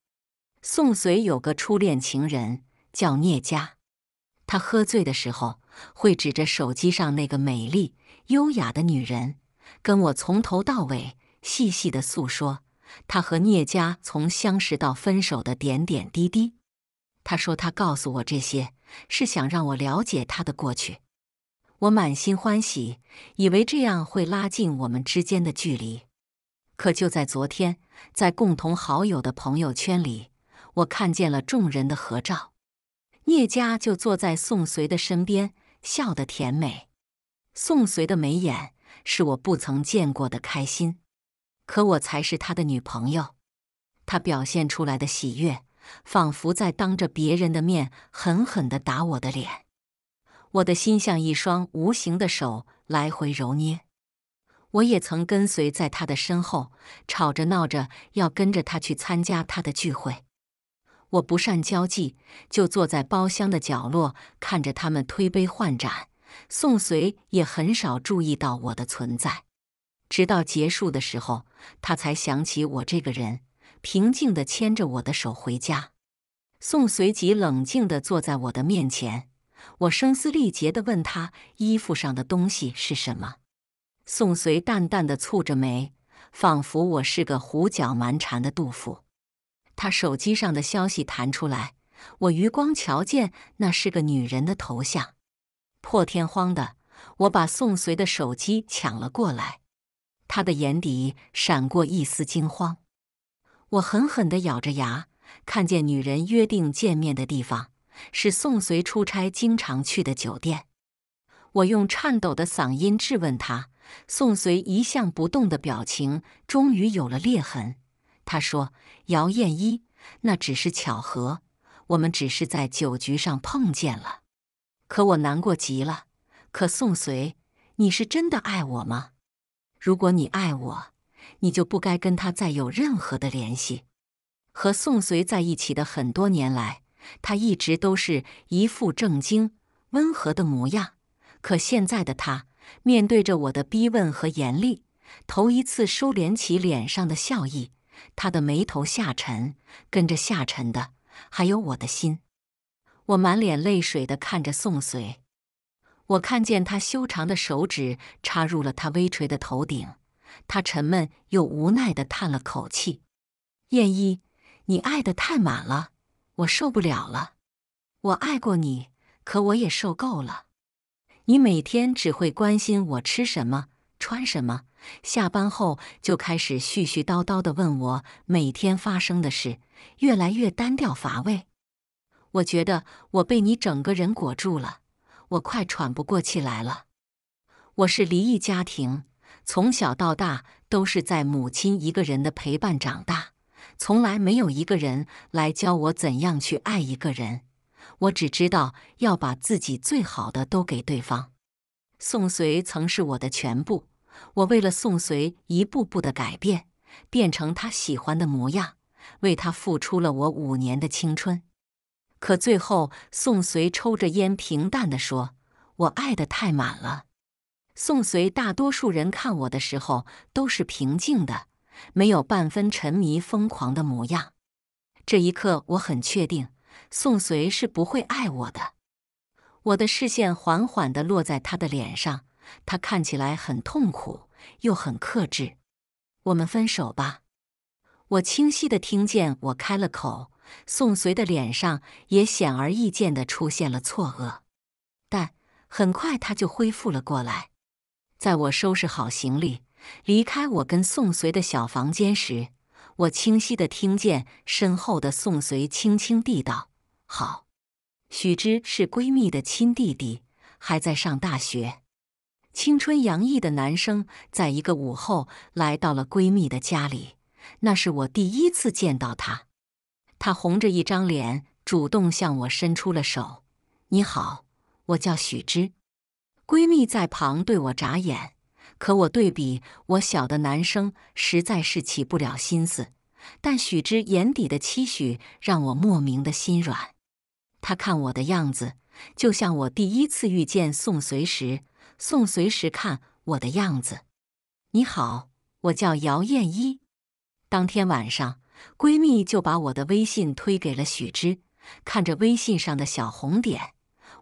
宋随有个初恋情人。叫聂佳，他喝醉的时候会指着手机上那个美丽优雅的女人，跟我从头到尾细细的诉说他和聂佳从相识到分手的点点滴滴。他说他告诉我这些是想让我了解他的过去。我满心欢喜，以为这样会拉近我们之间的距离。可就在昨天，在共同好友的朋友圈里，我看见了众人的合照。聂家就坐在宋随的身边，笑得甜美。宋随的眉眼是我不曾见过的开心，可我才是他的女朋友。他表现出来的喜悦，仿佛在当着别人的面狠狠地打我的脸。我的心像一双无形的手来回揉捏。我也曾跟随在他的身后，吵着闹着要跟着他去参加他的聚会。我不善交际，就坐在包厢的角落，看着他们推杯换盏。宋随也很少注意到我的存在，直到结束的时候，他才想起我这个人，平静地牵着我的手回家。宋随即冷静地坐在我的面前，我声嘶力竭地问他衣服上的东西是什么。宋随淡淡的蹙着眉，仿佛我是个胡搅蛮缠的杜甫。他手机上的消息弹出来，我余光瞧见那是个女人的头像。破天荒的，我把宋随的手机抢了过来。他的眼底闪过一丝惊慌。我狠狠的咬着牙，看见女人约定见面的地方是宋随出差经常去的酒店。我用颤抖的嗓音质问他。宋随一向不动的表情终于有了裂痕。他说：“姚燕一，那只是巧合，我们只是在酒局上碰见了。可我难过极了。可宋随，你是真的爱我吗？如果你爱我，你就不该跟他再有任何的联系。和宋随在一起的很多年来，他一直都是一副正经、温和的模样。可现在的他，面对着我的逼问和严厉，头一次收敛起脸上的笑意。”他的眉头下沉，跟着下沉的还有我的心。我满脸泪水的看着宋随，我看见他修长的手指插入了他微垂的头顶，他沉闷又无奈的叹了口气：“燕一，你爱的太满了，我受不了了。我爱过你，可我也受够了。你每天只会关心我吃什么，穿什么。”下班后就开始絮絮叨叨地问我每天发生的事，越来越单调乏味。我觉得我被你整个人裹住了，我快喘不过气来了。我是离异家庭，从小到大都是在母亲一个人的陪伴长大，从来没有一个人来教我怎样去爱一个人。我只知道要把自己最好的都给对方。宋随曾是我的全部。我为了宋随一步步的改变，变成他喜欢的模样，为他付出了我五年的青春。可最后，宋随抽着烟，平淡的说：“我爱的太满了。”宋随，大多数人看我的时候都是平静的，没有半分沉迷、疯狂的模样。这一刻，我很确定，宋随是不会爱我的。我的视线缓缓地落在他的脸上。他看起来很痛苦，又很克制。我们分手吧。我清晰的听见我开了口，宋随的脸上也显而易见的出现了错愕，但很快他就恢复了过来。在我收拾好行李，离开我跟宋随的小房间时，我清晰的听见身后的宋随轻轻地道：“好。”许之是闺蜜的亲弟弟，还在上大学。青春洋溢的男生在一个午后来到了闺蜜的家里，那是我第一次见到他。他红着一张脸，主动向我伸出了手。“你好，我叫许之。”闺蜜在旁对我眨眼，可我对比我小的男生，实在是起不了心思。但许之眼底的期许让我莫名的心软。他看我的样子，就像我第一次遇见宋随时。宋随时看我的样子。你好，我叫姚艳一。当天晚上，闺蜜就把我的微信推给了许之。看着微信上的小红点，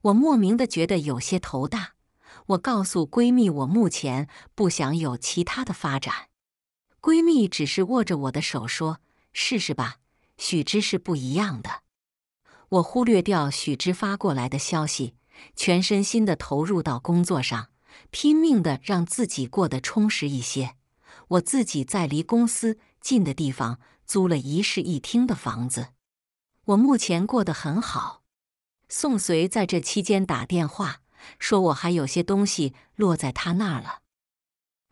我莫名的觉得有些头大。我告诉闺蜜，我目前不想有其他的发展。闺蜜只是握着我的手说：“试试吧，许之是不一样的。”我忽略掉许之发过来的消息。全身心的投入到工作上，拼命的让自己过得充实一些。我自己在离公司近的地方租了一室一厅的房子，我目前过得很好。宋随在这期间打电话说，我还有些东西落在他那儿了，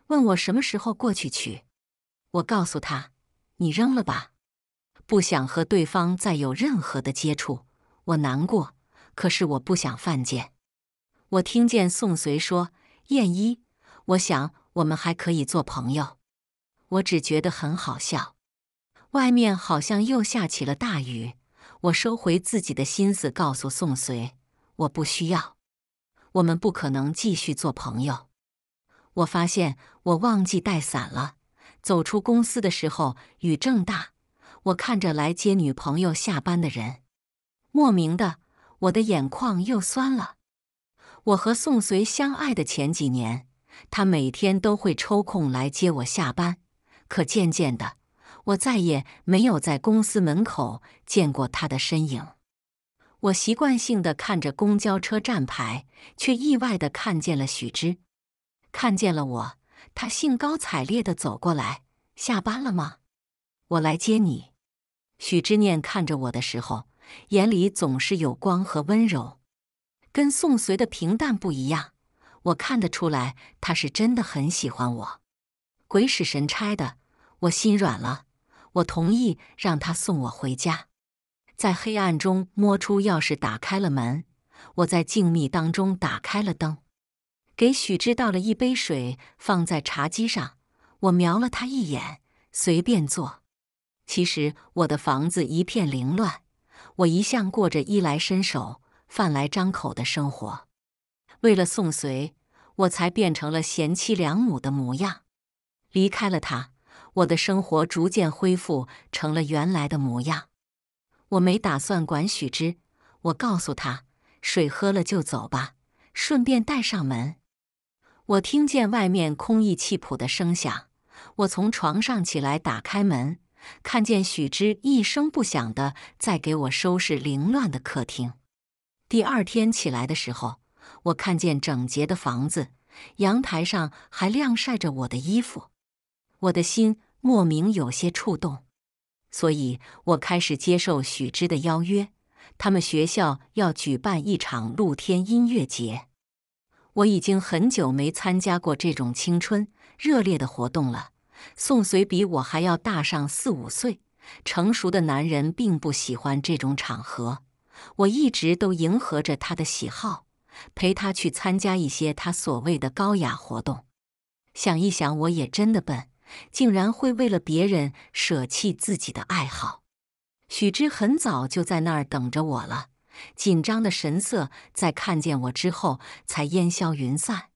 问我什么时候过去取。我告诉他：“你扔了吧，不想和对方再有任何的接触。”我难过。可是我不想犯贱。我听见宋随说：“燕一，我想我们还可以做朋友。”我只觉得很好笑。外面好像又下起了大雨。我收回自己的心思，告诉宋随：“我不需要，我们不可能继续做朋友。”我发现我忘记带伞了。走出公司的时候，雨正大。我看着来接女朋友下班的人，莫名的。我的眼眶又酸了。我和宋随相爱的前几年，他每天都会抽空来接我下班。可渐渐的，我再也没有在公司门口见过他的身影。我习惯性的看着公交车站牌，却意外的看见了许之，看见了我。他兴高采烈的走过来：“下班了吗？我来接你。”许之念看着我的时候。眼里总是有光和温柔，跟宋随的平淡不一样。我看得出来，他是真的很喜欢我。鬼使神差的，我心软了，我同意让他送我回家。在黑暗中摸出钥匙，打开了门。我在静谧当中打开了灯，给许知倒了一杯水，放在茶几上。我瞄了他一眼，随便坐。其实我的房子一片凌乱。我一向过着衣来伸手、饭来张口的生活，为了宋随，我才变成了贤妻良母的模样。离开了他，我的生活逐渐恢复成了原来的模样。我没打算管许之，我告诉他：“水喝了就走吧，顺便带上门。”我听见外面空意气谱的声响，我从床上起来，打开门。看见许之一声不响的在给我收拾凌乱的客厅。第二天起来的时候，我看见整洁的房子，阳台上还晾晒着我的衣服，我的心莫名有些触动。所以我开始接受许之的邀约，他们学校要举办一场露天音乐节。我已经很久没参加过这种青春热烈的活动了。宋随比我还要大上四五岁，成熟的男人并不喜欢这种场合。我一直都迎合着他的喜好，陪他去参加一些他所谓的高雅活动。想一想，我也真的笨，竟然会为了别人舍弃自己的爱好。许之很早就在那儿等着我了，紧张的神色在看见我之后才烟消云散。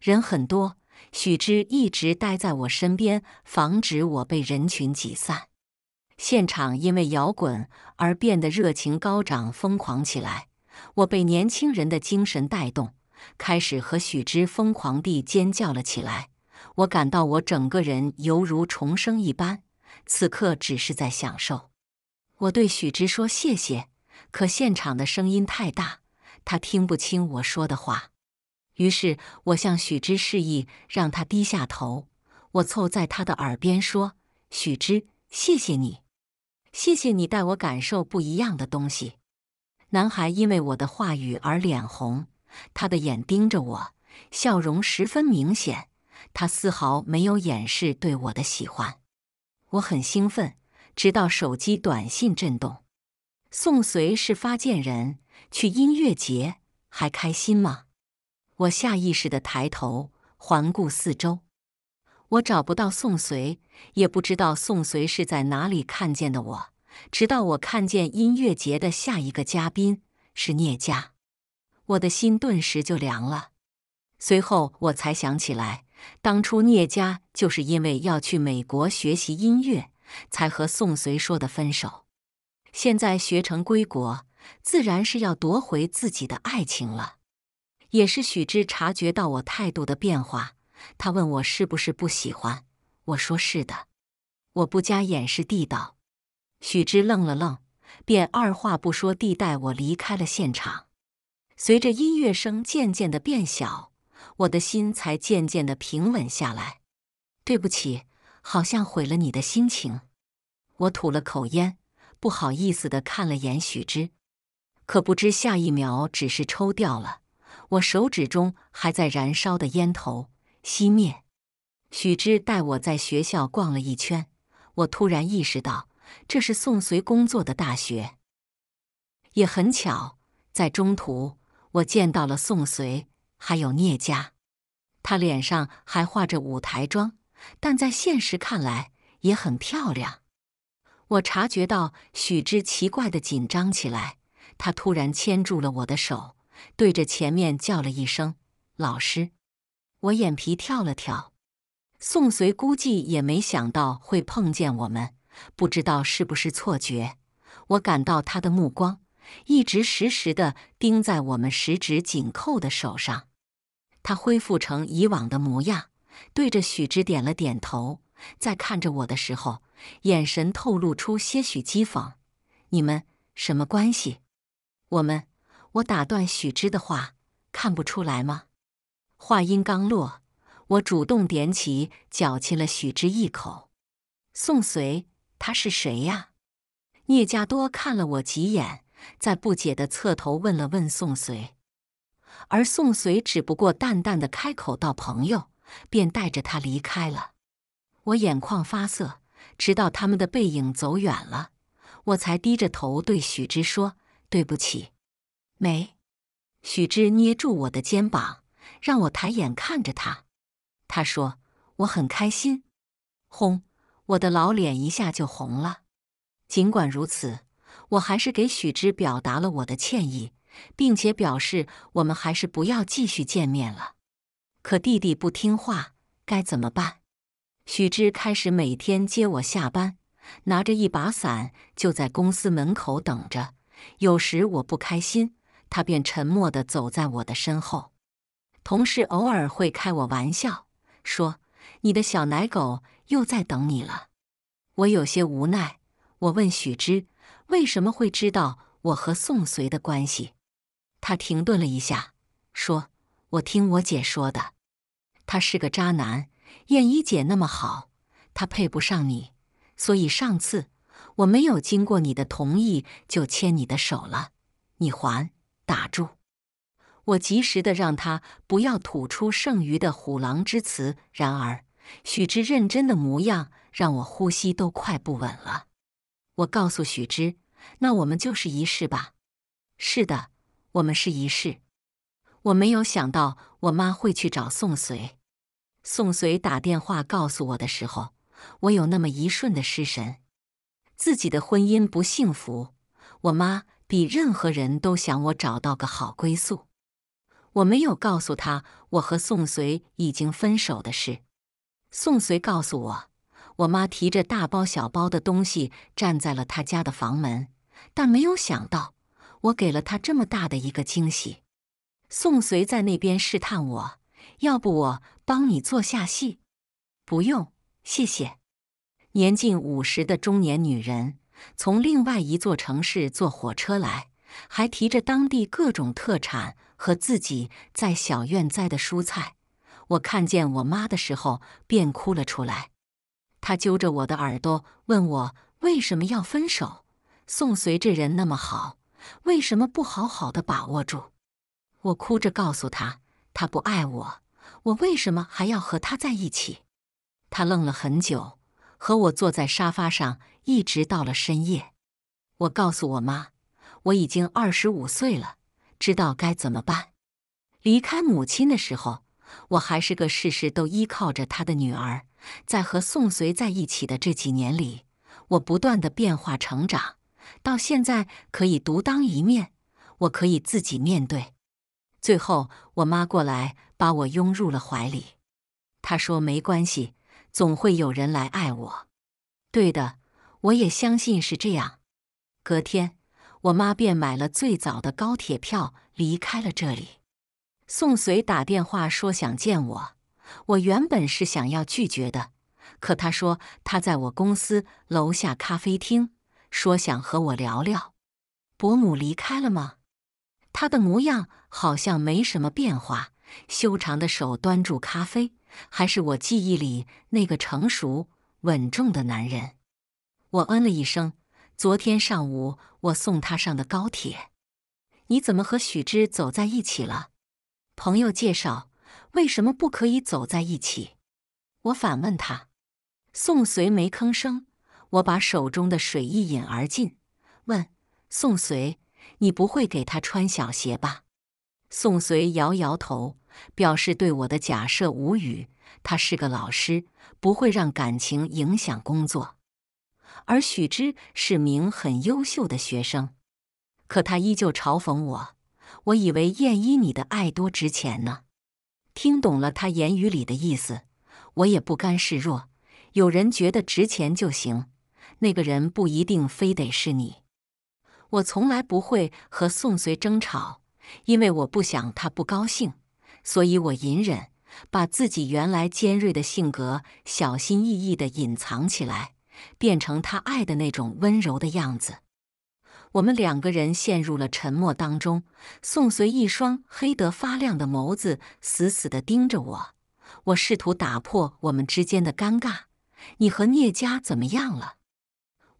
人很多。许之一直待在我身边，防止我被人群挤散。现场因为摇滚而变得热情高涨、疯狂起来。我被年轻人的精神带动，开始和许之疯狂地尖叫了起来。我感到我整个人犹如重生一般，此刻只是在享受。我对许之说谢谢，可现场的声音太大，他听不清我说的话。于是我向许之示意，让他低下头。我凑在他的耳边说：“许之，谢谢你，谢谢你带我感受不一样的东西。”男孩因为我的话语而脸红，他的眼盯着我，笑容十分明显，他丝毫没有掩饰对我的喜欢。我很兴奋，直到手机短信震动。宋随是发件人，去音乐节还开心吗？我下意识的抬头环顾四周，我找不到宋随，也不知道宋随是在哪里看见的我。直到我看见音乐节的下一个嘉宾是聂家，我的心顿时就凉了。随后我才想起来，当初聂家就是因为要去美国学习音乐，才和宋随说的分手。现在学成归国，自然是要夺回自己的爱情了。也是许之察觉到我态度的变化，他问我是不是不喜欢，我说是的，我不加掩饰地道。许之愣了愣，便二话不说地带我离开了现场。随着音乐声渐渐的变小，我的心才渐渐的平稳下来。对不起，好像毁了你的心情。我吐了口烟，不好意思的看了眼许之，可不知下一秒只是抽掉了。我手指中还在燃烧的烟头熄灭。许之带我在学校逛了一圈，我突然意识到这是宋随工作的大学。也很巧，在中途我见到了宋随，还有聂家。他脸上还画着舞台妆，但在现实看来也很漂亮。我察觉到许之奇怪的紧张起来，他突然牵住了我的手。对着前面叫了一声“老师”，我眼皮跳了跳。宋随估计也没想到会碰见我们，不知道是不是错觉。我感到他的目光一直时时的盯在我们十指紧扣的手上。他恢复成以往的模样，对着许之点了点头，在看着我的时候，眼神透露出些许讥讽：“你们什么关系？”我们。我打断许之的话，看不出来吗？话音刚落，我主动点起，脚亲了许之一口。宋随他是谁呀？聂家多看了我几眼，在不解的侧头问了问宋随，而宋随只不过淡淡的开口道：“朋友。”便带着他离开了。我眼眶发涩，直到他们的背影走远了，我才低着头对许之说：“对不起。”没，许之捏住我的肩膀，让我抬眼看着他。他说我很开心。轰！我的老脸一下就红了。尽管如此，我还是给许之表达了我的歉意，并且表示我们还是不要继续见面了。可弟弟不听话，该怎么办？许之开始每天接我下班，拿着一把伞就在公司门口等着。有时我不开心。他便沉默地走在我的身后，同事偶尔会开我玩笑，说：“你的小奶狗又在等你了。”我有些无奈，我问许知：“为什么会知道我和宋随的关系？”他停顿了一下，说：“我听我姐说的，他是个渣男，燕一姐那么好，他配不上你，所以上次我没有经过你的同意就牵你的手了，你还。”打住！我及时的让他不要吐出剩余的虎狼之词。然而，许之认真的模样让我呼吸都快不稳了。我告诉许之：“那我们就是一试吧。”是的，我们试一试。我没有想到我妈会去找宋随。宋随打电话告诉我的时候，我有那么一瞬的失神。自己的婚姻不幸福，我妈。比任何人都想我找到个好归宿。我没有告诉他我和宋随已经分手的事。宋随告诉我，我妈提着大包小包的东西站在了他家的房门，但没有想到我给了他这么大的一个惊喜。宋随在那边试探我，要不我帮你做下戏？不用，谢谢。年近五十的中年女人。从另外一座城市坐火车来，还提着当地各种特产和自己在小院栽的蔬菜。我看见我妈的时候，便哭了出来。她揪着我的耳朵，问我为什么要分手。宋随这人那么好，为什么不好好的把握住？我哭着告诉他，他不爱我，我为什么还要和他在一起？他愣了很久，和我坐在沙发上。一直到了深夜，我告诉我妈，我已经二十五岁了，知道该怎么办。离开母亲的时候，我还是个事事都依靠着她的女儿。在和宋随在一起的这几年里，我不断的变化成长，到现在可以独当一面，我可以自己面对。最后，我妈过来把我拥入了怀里，她说：“没关系，总会有人来爱我。”对的。我也相信是这样。隔天，我妈便买了最早的高铁票离开了这里。宋随打电话说想见我，我原本是想要拒绝的，可他说他在我公司楼下咖啡厅，说想和我聊聊。伯母离开了吗？他的模样好像没什么变化，修长的手端住咖啡，还是我记忆里那个成熟稳重的男人。我嗯了一声。昨天上午我送他上的高铁，你怎么和许之走在一起了？朋友介绍，为什么不可以走在一起？我反问他。宋随没吭声。我把手中的水一饮而尽，问宋随：“你不会给他穿小鞋吧？”宋随摇摇头，表示对我的假设无语。他是个老师，不会让感情影响工作。而许之是名很优秀的学生，可他依旧嘲讽我。我以为燕一，你的爱多值钱呢？听懂了他言语里的意思，我也不甘示弱。有人觉得值钱就行，那个人不一定非得是你。我从来不会和宋随争吵，因为我不想他不高兴，所以我隐忍，把自己原来尖锐的性格小心翼翼地隐藏起来。变成他爱的那种温柔的样子。我们两个人陷入了沉默当中。宋随一双黑得发亮的眸子死死地盯着我。我试图打破我们之间的尴尬。你和聂家怎么样了？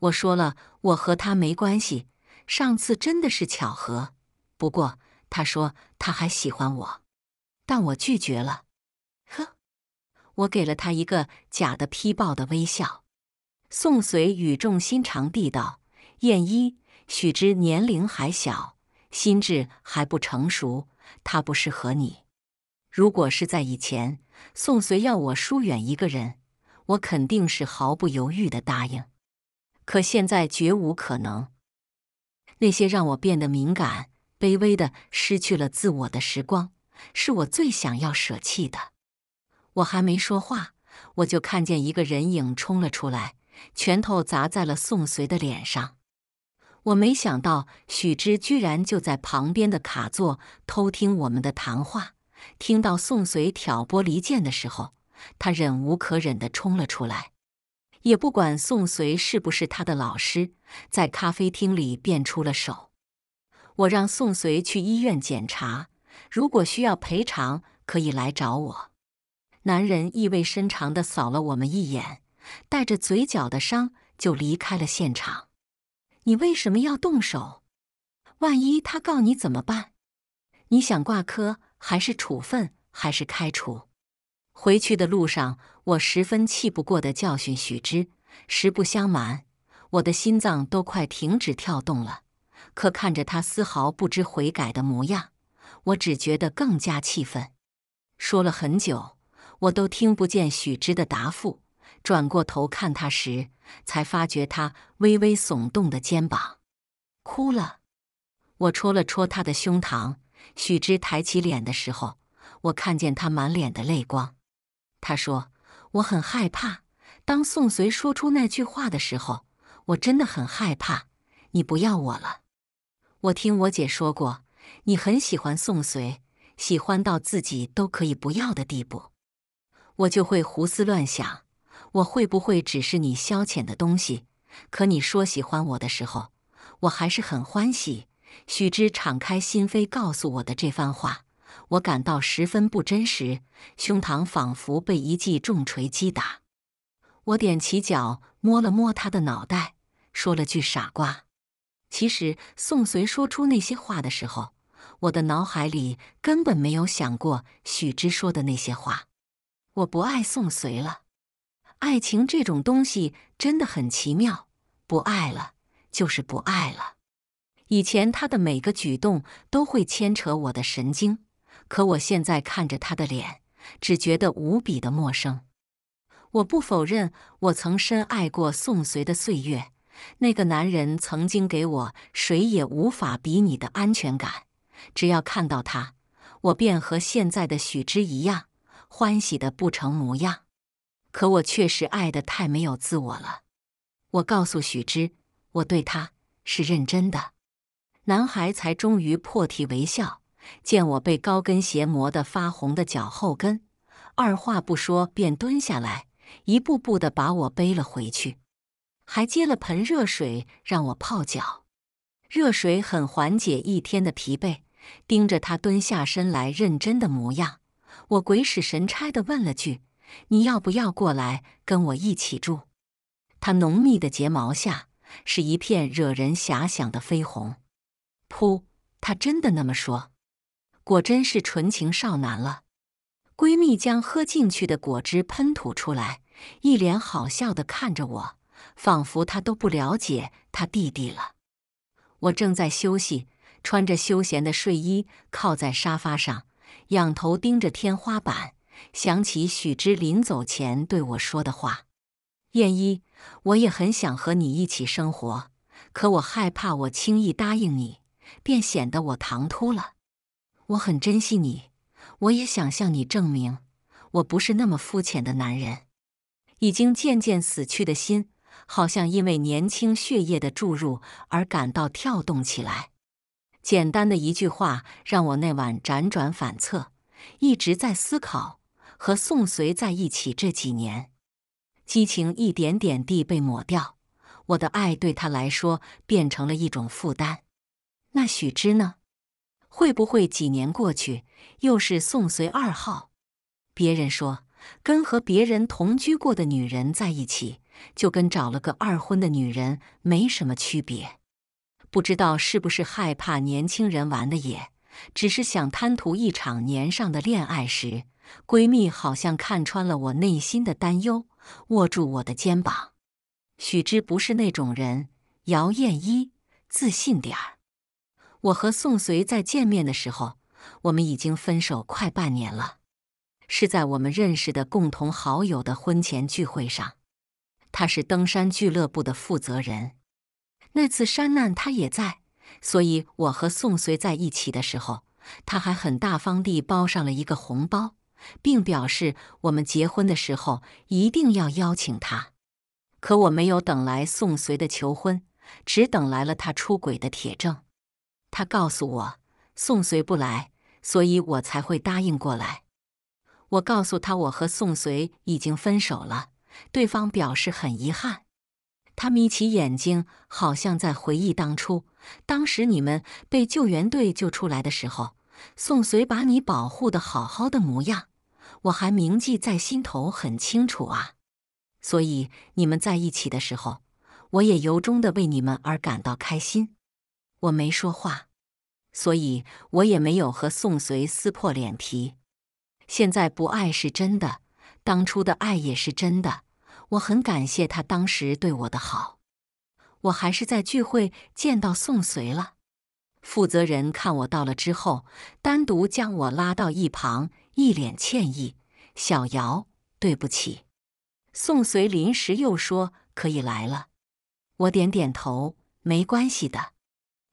我说了，我和他没关系。上次真的是巧合。不过他说他还喜欢我，但我拒绝了。呵，我给了他一个假的批报的微笑。宋随语重心长地道：“燕一，许之年龄还小，心智还不成熟，他不适合你。如果是在以前，宋随要我疏远一个人，我肯定是毫不犹豫的答应。可现在绝无可能。那些让我变得敏感、卑微的、失去了自我的时光，是我最想要舍弃的。”我还没说话，我就看见一个人影冲了出来。拳头砸在了宋随的脸上，我没想到许之居然就在旁边的卡座偷听我们的谈话。听到宋随挑拨离间的时候，他忍无可忍地冲了出来，也不管宋随是不是他的老师，在咖啡厅里变出了手。我让宋随去医院检查，如果需要赔偿，可以来找我。男人意味深长地扫了我们一眼。带着嘴角的伤就离开了现场。你为什么要动手？万一他告你怎么办？你想挂科还是处分还是开除？回去的路上，我十分气不过的教训许之。实不相瞒，我的心脏都快停止跳动了。可看着他丝毫不知悔改的模样，我只觉得更加气愤。说了很久，我都听不见许之的答复。转过头看他时，才发觉他微微耸动的肩膀，哭了。我戳了戳他的胸膛。许之抬起脸的时候，我看见他满脸的泪光。他说：“我很害怕。”当宋随说出那句话的时候，我真的很害怕。你不要我了。我听我姐说过，你很喜欢宋随，喜欢到自己都可以不要的地步。我就会胡思乱想。我会不会只是你消遣的东西？可你说喜欢我的时候，我还是很欢喜。许之敞开心扉告诉我的这番话，我感到十分不真实，胸膛仿佛被一记重锤击打。我踮起脚摸了摸他的脑袋，说了句“傻瓜”。其实宋随说出那些话的时候，我的脑海里根本没有想过许之说的那些话。我不爱宋随了。爱情这种东西真的很奇妙，不爱了就是不爱了。以前他的每个举动都会牵扯我的神经，可我现在看着他的脸，只觉得无比的陌生。我不否认，我曾深爱过宋随的岁月，那个男人曾经给我谁也无法比拟的安全感。只要看到他，我便和现在的许之一样，欢喜的不成模样。可我确实爱的太没有自我了，我告诉许知，我对他是认真的。男孩才终于破涕为笑，见我被高跟鞋磨得发红的脚后跟，二话不说便蹲下来，一步步的把我背了回去，还接了盆热水让我泡脚。热水很缓解一天的疲惫，盯着他蹲下身来认真的模样，我鬼使神差的问了句。你要不要过来跟我一起住？他浓密的睫毛下是一片惹人遐想的绯红。噗！他真的那么说？果真是纯情少男了。闺蜜将喝进去的果汁喷吐出来，一脸好笑的看着我，仿佛她都不了解她弟弟了。我正在休息，穿着休闲的睡衣，靠在沙发上，仰头盯着天花板。想起许之临走前对我说的话，燕一，我也很想和你一起生活，可我害怕我轻易答应你，便显得我唐突了。我很珍惜你，我也想向你证明我不是那么肤浅的男人。已经渐渐死去的心，好像因为年轻血液的注入而感到跳动起来。简单的一句话，让我那晚辗转反侧，一直在思考。和宋随在一起这几年，激情一点点地被抹掉，我的爱对他来说变成了一种负担。那许之呢？会不会几年过去又是宋随二号？别人说，跟和别人同居过的女人在一起，就跟找了个二婚的女人没什么区别。不知道是不是害怕年轻人玩的野，只是想贪图一场年上的恋爱时。闺蜜好像看穿了我内心的担忧，握住我的肩膀。许之不是那种人，姚燕一，自信点儿。我和宋随在见面的时候，我们已经分手快半年了，是在我们认识的共同好友的婚前聚会上。他是登山俱乐部的负责人，那次山难他也在，所以我和宋随在一起的时候，他还很大方地包上了一个红包。并表示我们结婚的时候一定要邀请他，可我没有等来宋随的求婚，只等来了他出轨的铁证。他告诉我宋随不来，所以我才会答应过来。我告诉他我和宋随已经分手了，对方表示很遗憾。他眯起眼睛，好像在回忆当初，当时你们被救援队救出来的时候，宋随把你保护的好好的模样。我还铭记在心头，很清楚啊，所以你们在一起的时候，我也由衷的为你们而感到开心。我没说话，所以我也没有和宋随撕破脸皮。现在不爱是真的，当初的爱也是真的。我很感谢他当时对我的好。我还是在聚会见到宋随了。负责人看我到了之后，单独将我拉到一旁。一脸歉意，小姚，对不起。宋随临时又说可以来了，我点点头，没关系的，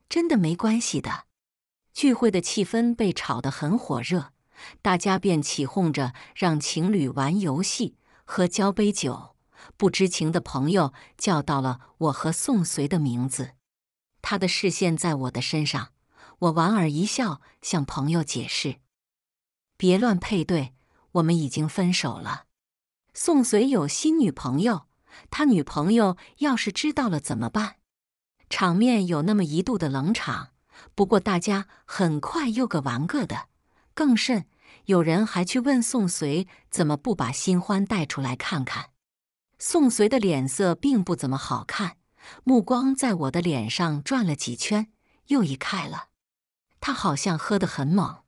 真的没关系的。聚会的气氛被炒得很火热，大家便起哄着让情侣玩游戏、喝交杯酒。不知情的朋友叫到了我和宋随的名字，他的视线在我的身上，我莞尔一笑，向朋友解释。别乱配对，我们已经分手了。宋随有新女朋友，他女朋友要是知道了怎么办？场面有那么一度的冷场，不过大家很快又各玩各的。更甚，有人还去问宋随怎么不把新欢带出来看看。宋随的脸色并不怎么好看，目光在我的脸上转了几圈，又移开了。他好像喝得很猛。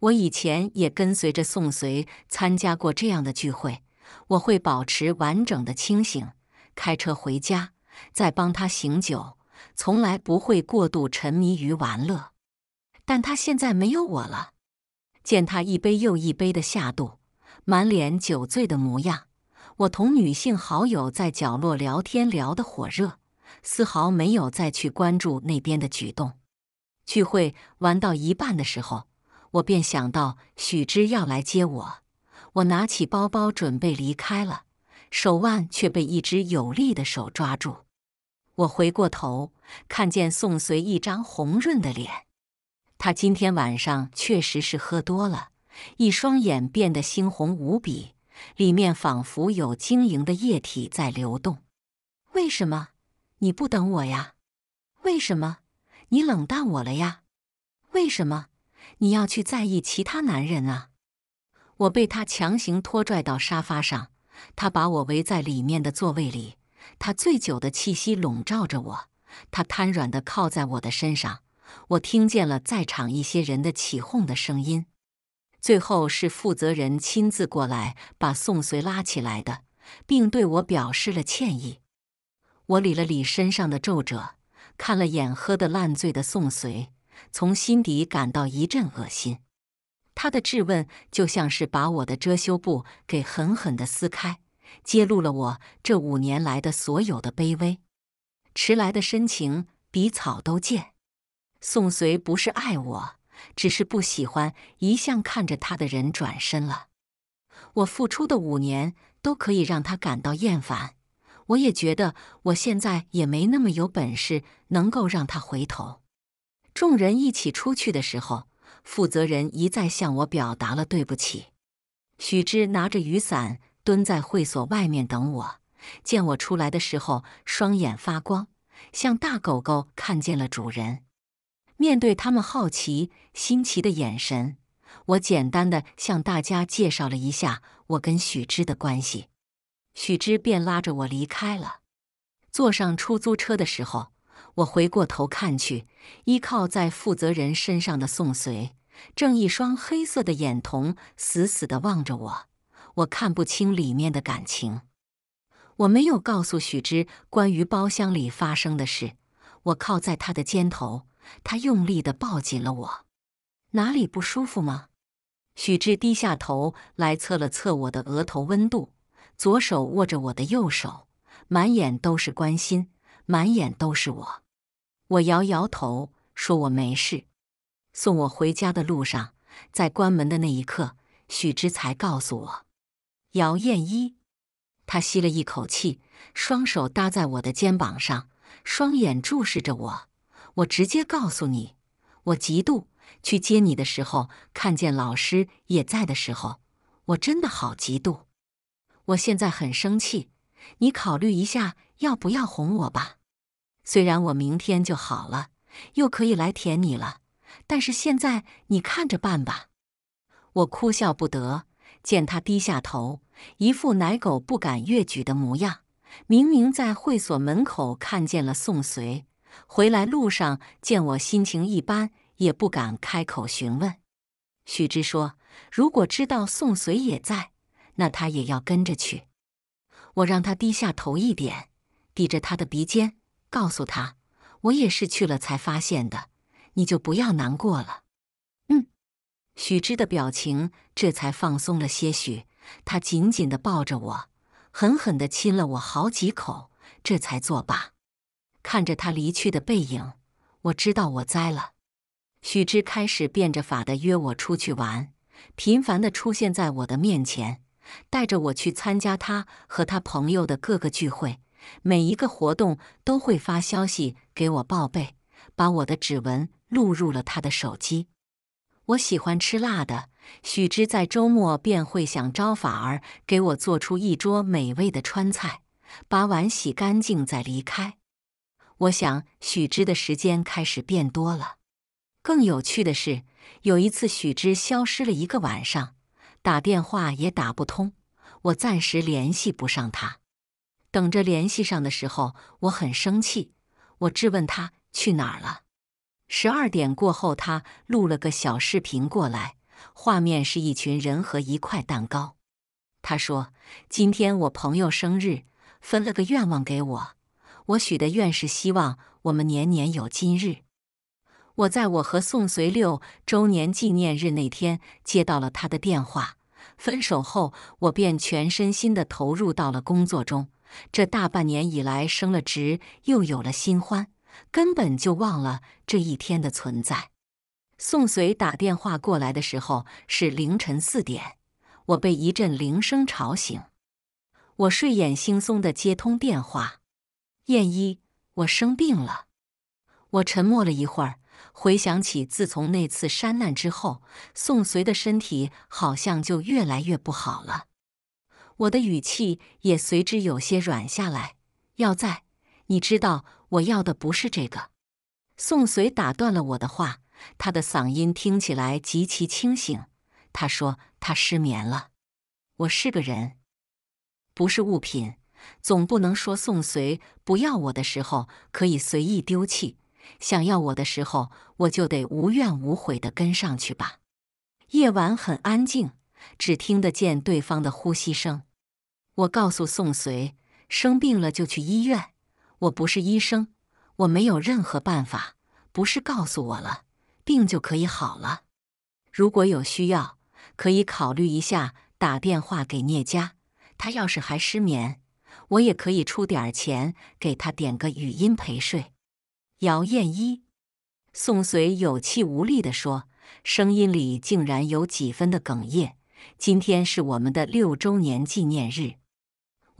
我以前也跟随着宋随参加过这样的聚会，我会保持完整的清醒，开车回家，再帮他醒酒，从来不会过度沉迷于玩乐。但他现在没有我了，见他一杯又一杯的下肚，满脸酒醉的模样，我同女性好友在角落聊天聊得火热，丝毫没有再去关注那边的举动。聚会玩到一半的时候。我便想到许之要来接我，我拿起包包准备离开了，手腕却被一只有力的手抓住。我回过头，看见宋随一张红润的脸。他今天晚上确实是喝多了，一双眼变得猩红无比，里面仿佛有晶莹的液体在流动。为什么你不等我呀？为什么你冷淡我了呀？为什么？你要去在意其他男人啊！我被他强行拖拽到沙发上，他把我围在里面的座位里，他醉酒的气息笼罩着我，他瘫软的靠在我的身上。我听见了在场一些人的起哄的声音，最后是负责人亲自过来把宋随拉起来的，并对我表示了歉意。我理了理身上的皱褶，看了眼喝得烂醉的宋随。从心底感到一阵恶心，他的质问就像是把我的遮羞布给狠狠地撕开，揭露了我这五年来的所有的卑微。迟来的深情比草都贱。宋随不是爱我，只是不喜欢一向看着他的人转身了。我付出的五年都可以让他感到厌烦，我也觉得我现在也没那么有本事能够让他回头。众人一起出去的时候，负责人一再向我表达了对不起。许之拿着雨伞蹲在会所外面等我，见我出来的时候，双眼发光，像大狗狗看见了主人。面对他们好奇、新奇的眼神，我简单的向大家介绍了一下我跟许之的关系，许之便拉着我离开了。坐上出租车的时候。我回过头看去，依靠在负责人身上的宋随正一双黑色的眼瞳死死地望着我，我看不清里面的感情。我没有告诉许之关于包厢里发生的事。我靠在他的肩头，他用力地抱紧了我。哪里不舒服吗？许之低下头来测了测我的额头温度，左手握着我的右手，满眼都是关心，满眼都是我。我摇摇头，说我没事。送我回家的路上，在关门的那一刻，许之才告诉我：“姚燕一，他吸了一口气，双手搭在我的肩膀上，双眼注视着我。我直接告诉你，我嫉妒。去接你的时候，看见老师也在的时候，我真的好嫉妒。我现在很生气，你考虑一下要不要哄我吧。”虽然我明天就好了，又可以来舔你了，但是现在你看着办吧。我哭笑不得，见他低下头，一副奶狗不敢越矩的模样。明明在会所门口看见了宋随，回来路上见我心情一般，也不敢开口询问。许之说：“如果知道宋随也在，那他也要跟着去。”我让他低下头一点，抵着他的鼻尖。告诉他，我也是去了才发现的，你就不要难过了。嗯，许知的表情这才放松了些许，他紧紧的抱着我，狠狠的亲了我好几口，这才作罢。看着他离去的背影，我知道我栽了。许知开始变着法的约我出去玩，频繁的出现在我的面前，带着我去参加他和他朋友的各个聚会。每一个活动都会发消息给我报备，把我的指纹录入了他的手机。我喜欢吃辣的，许之在周末便会想招法儿给我做出一桌美味的川菜，把碗洗干净再离开。我想，许之的时间开始变多了。更有趣的是，有一次许之消失了一个晚上，打电话也打不通，我暂时联系不上他。等着联系上的时候，我很生气，我质问他去哪儿了。十二点过后，他录了个小视频过来，画面是一群人和一块蛋糕。他说：“今天我朋友生日，分了个愿望给我，我许的愿是希望我们年年有今日。”我在我和宋随六周年纪念日那天接到了他的电话。分手后，我便全身心的投入到了工作中。这大半年以来，升了职，又有了新欢，根本就忘了这一天的存在。宋随打电话过来的时候是凌晨四点，我被一阵铃声吵醒，我睡眼惺忪的接通电话。燕一，我生病了。我沉默了一会儿，回想起自从那次山难之后，宋随的身体好像就越来越不好了。我的语气也随之有些软下来。要在，你知道，我要的不是这个。宋随打断了我的话，他的嗓音听起来极其清醒。他说他失眠了。我是个人，不是物品，总不能说宋随不要我的时候可以随意丢弃，想要我的时候我就得无怨无悔的跟上去吧。夜晚很安静，只听得见对方的呼吸声。我告诉宋随，生病了就去医院。我不是医生，我没有任何办法。不是告诉我了，病就可以好了。如果有需要，可以考虑一下打电话给聂家。他要是还失眠，我也可以出点钱给他点个语音陪睡。姚燕一，宋随有气无力地说，声音里竟然有几分的哽咽。今天是我们的六周年纪念日。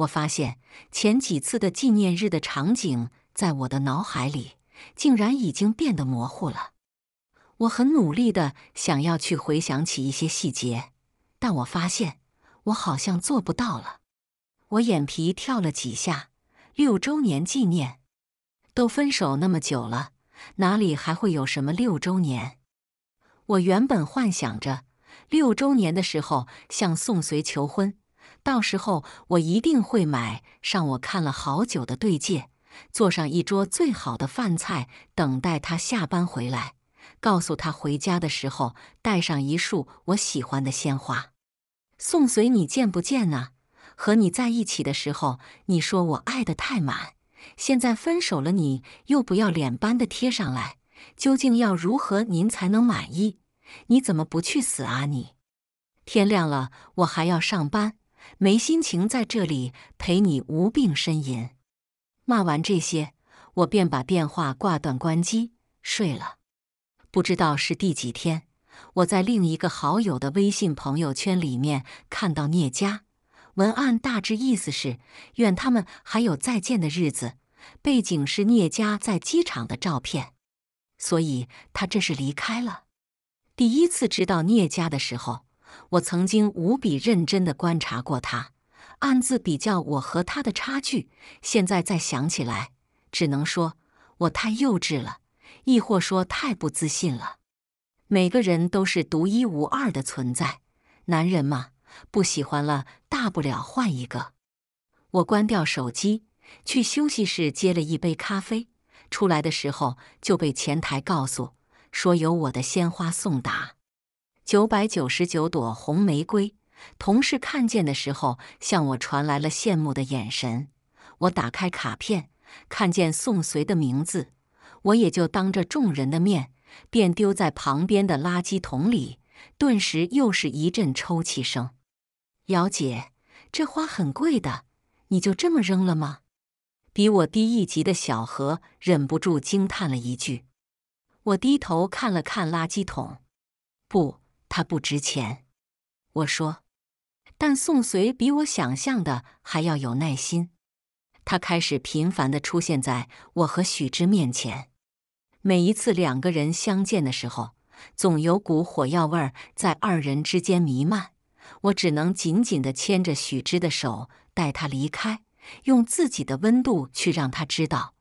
我发现前几次的纪念日的场景在我的脑海里竟然已经变得模糊了。我很努力的想要去回想起一些细节，但我发现我好像做不到了。我眼皮跳了几下。六周年纪念，都分手那么久了，哪里还会有什么六周年？我原本幻想着六周年的时候向宋随求婚。到时候我一定会买上我看了好久的对戒，做上一桌最好的饭菜，等待他下班回来，告诉他回家的时候带上一束我喜欢的鲜花。宋随，你见不见呢？和你在一起的时候，你说我爱的太满，现在分手了，你又不要脸般的贴上来，究竟要如何您才能满意？你怎么不去死啊你！天亮了，我还要上班。没心情在这里陪你无病呻吟。骂完这些，我便把电话挂断、关机，睡了。不知道是第几天，我在另一个好友的微信朋友圈里面看到聂家文案，大致意思是愿他们还有再见的日子。背景是聂家在机场的照片，所以他这是离开了。第一次知道聂家的时候。我曾经无比认真地观察过他，暗自比较我和他的差距。现在再想起来，只能说我太幼稚了，亦或说太不自信了。每个人都是独一无二的存在。男人嘛，不喜欢了，大不了换一个。我关掉手机，去休息室接了一杯咖啡。出来的时候就被前台告诉，说有我的鲜花送达。九百九十九朵红玫瑰，同事看见的时候，向我传来了羡慕的眼神。我打开卡片，看见宋随的名字，我也就当着众人的面，便丢在旁边的垃圾桶里。顿时又是一阵抽泣声。姚姐，这花很贵的，你就这么扔了吗？比我低一级的小何忍不住惊叹了一句。我低头看了看垃圾桶，不。他不值钱，我说。但宋随比我想象的还要有耐心。他开始频繁的出现在我和许之面前。每一次两个人相见的时候，总有股火药味在二人之间弥漫。我只能紧紧的牵着许之的手，带他离开，用自己的温度去让他知道，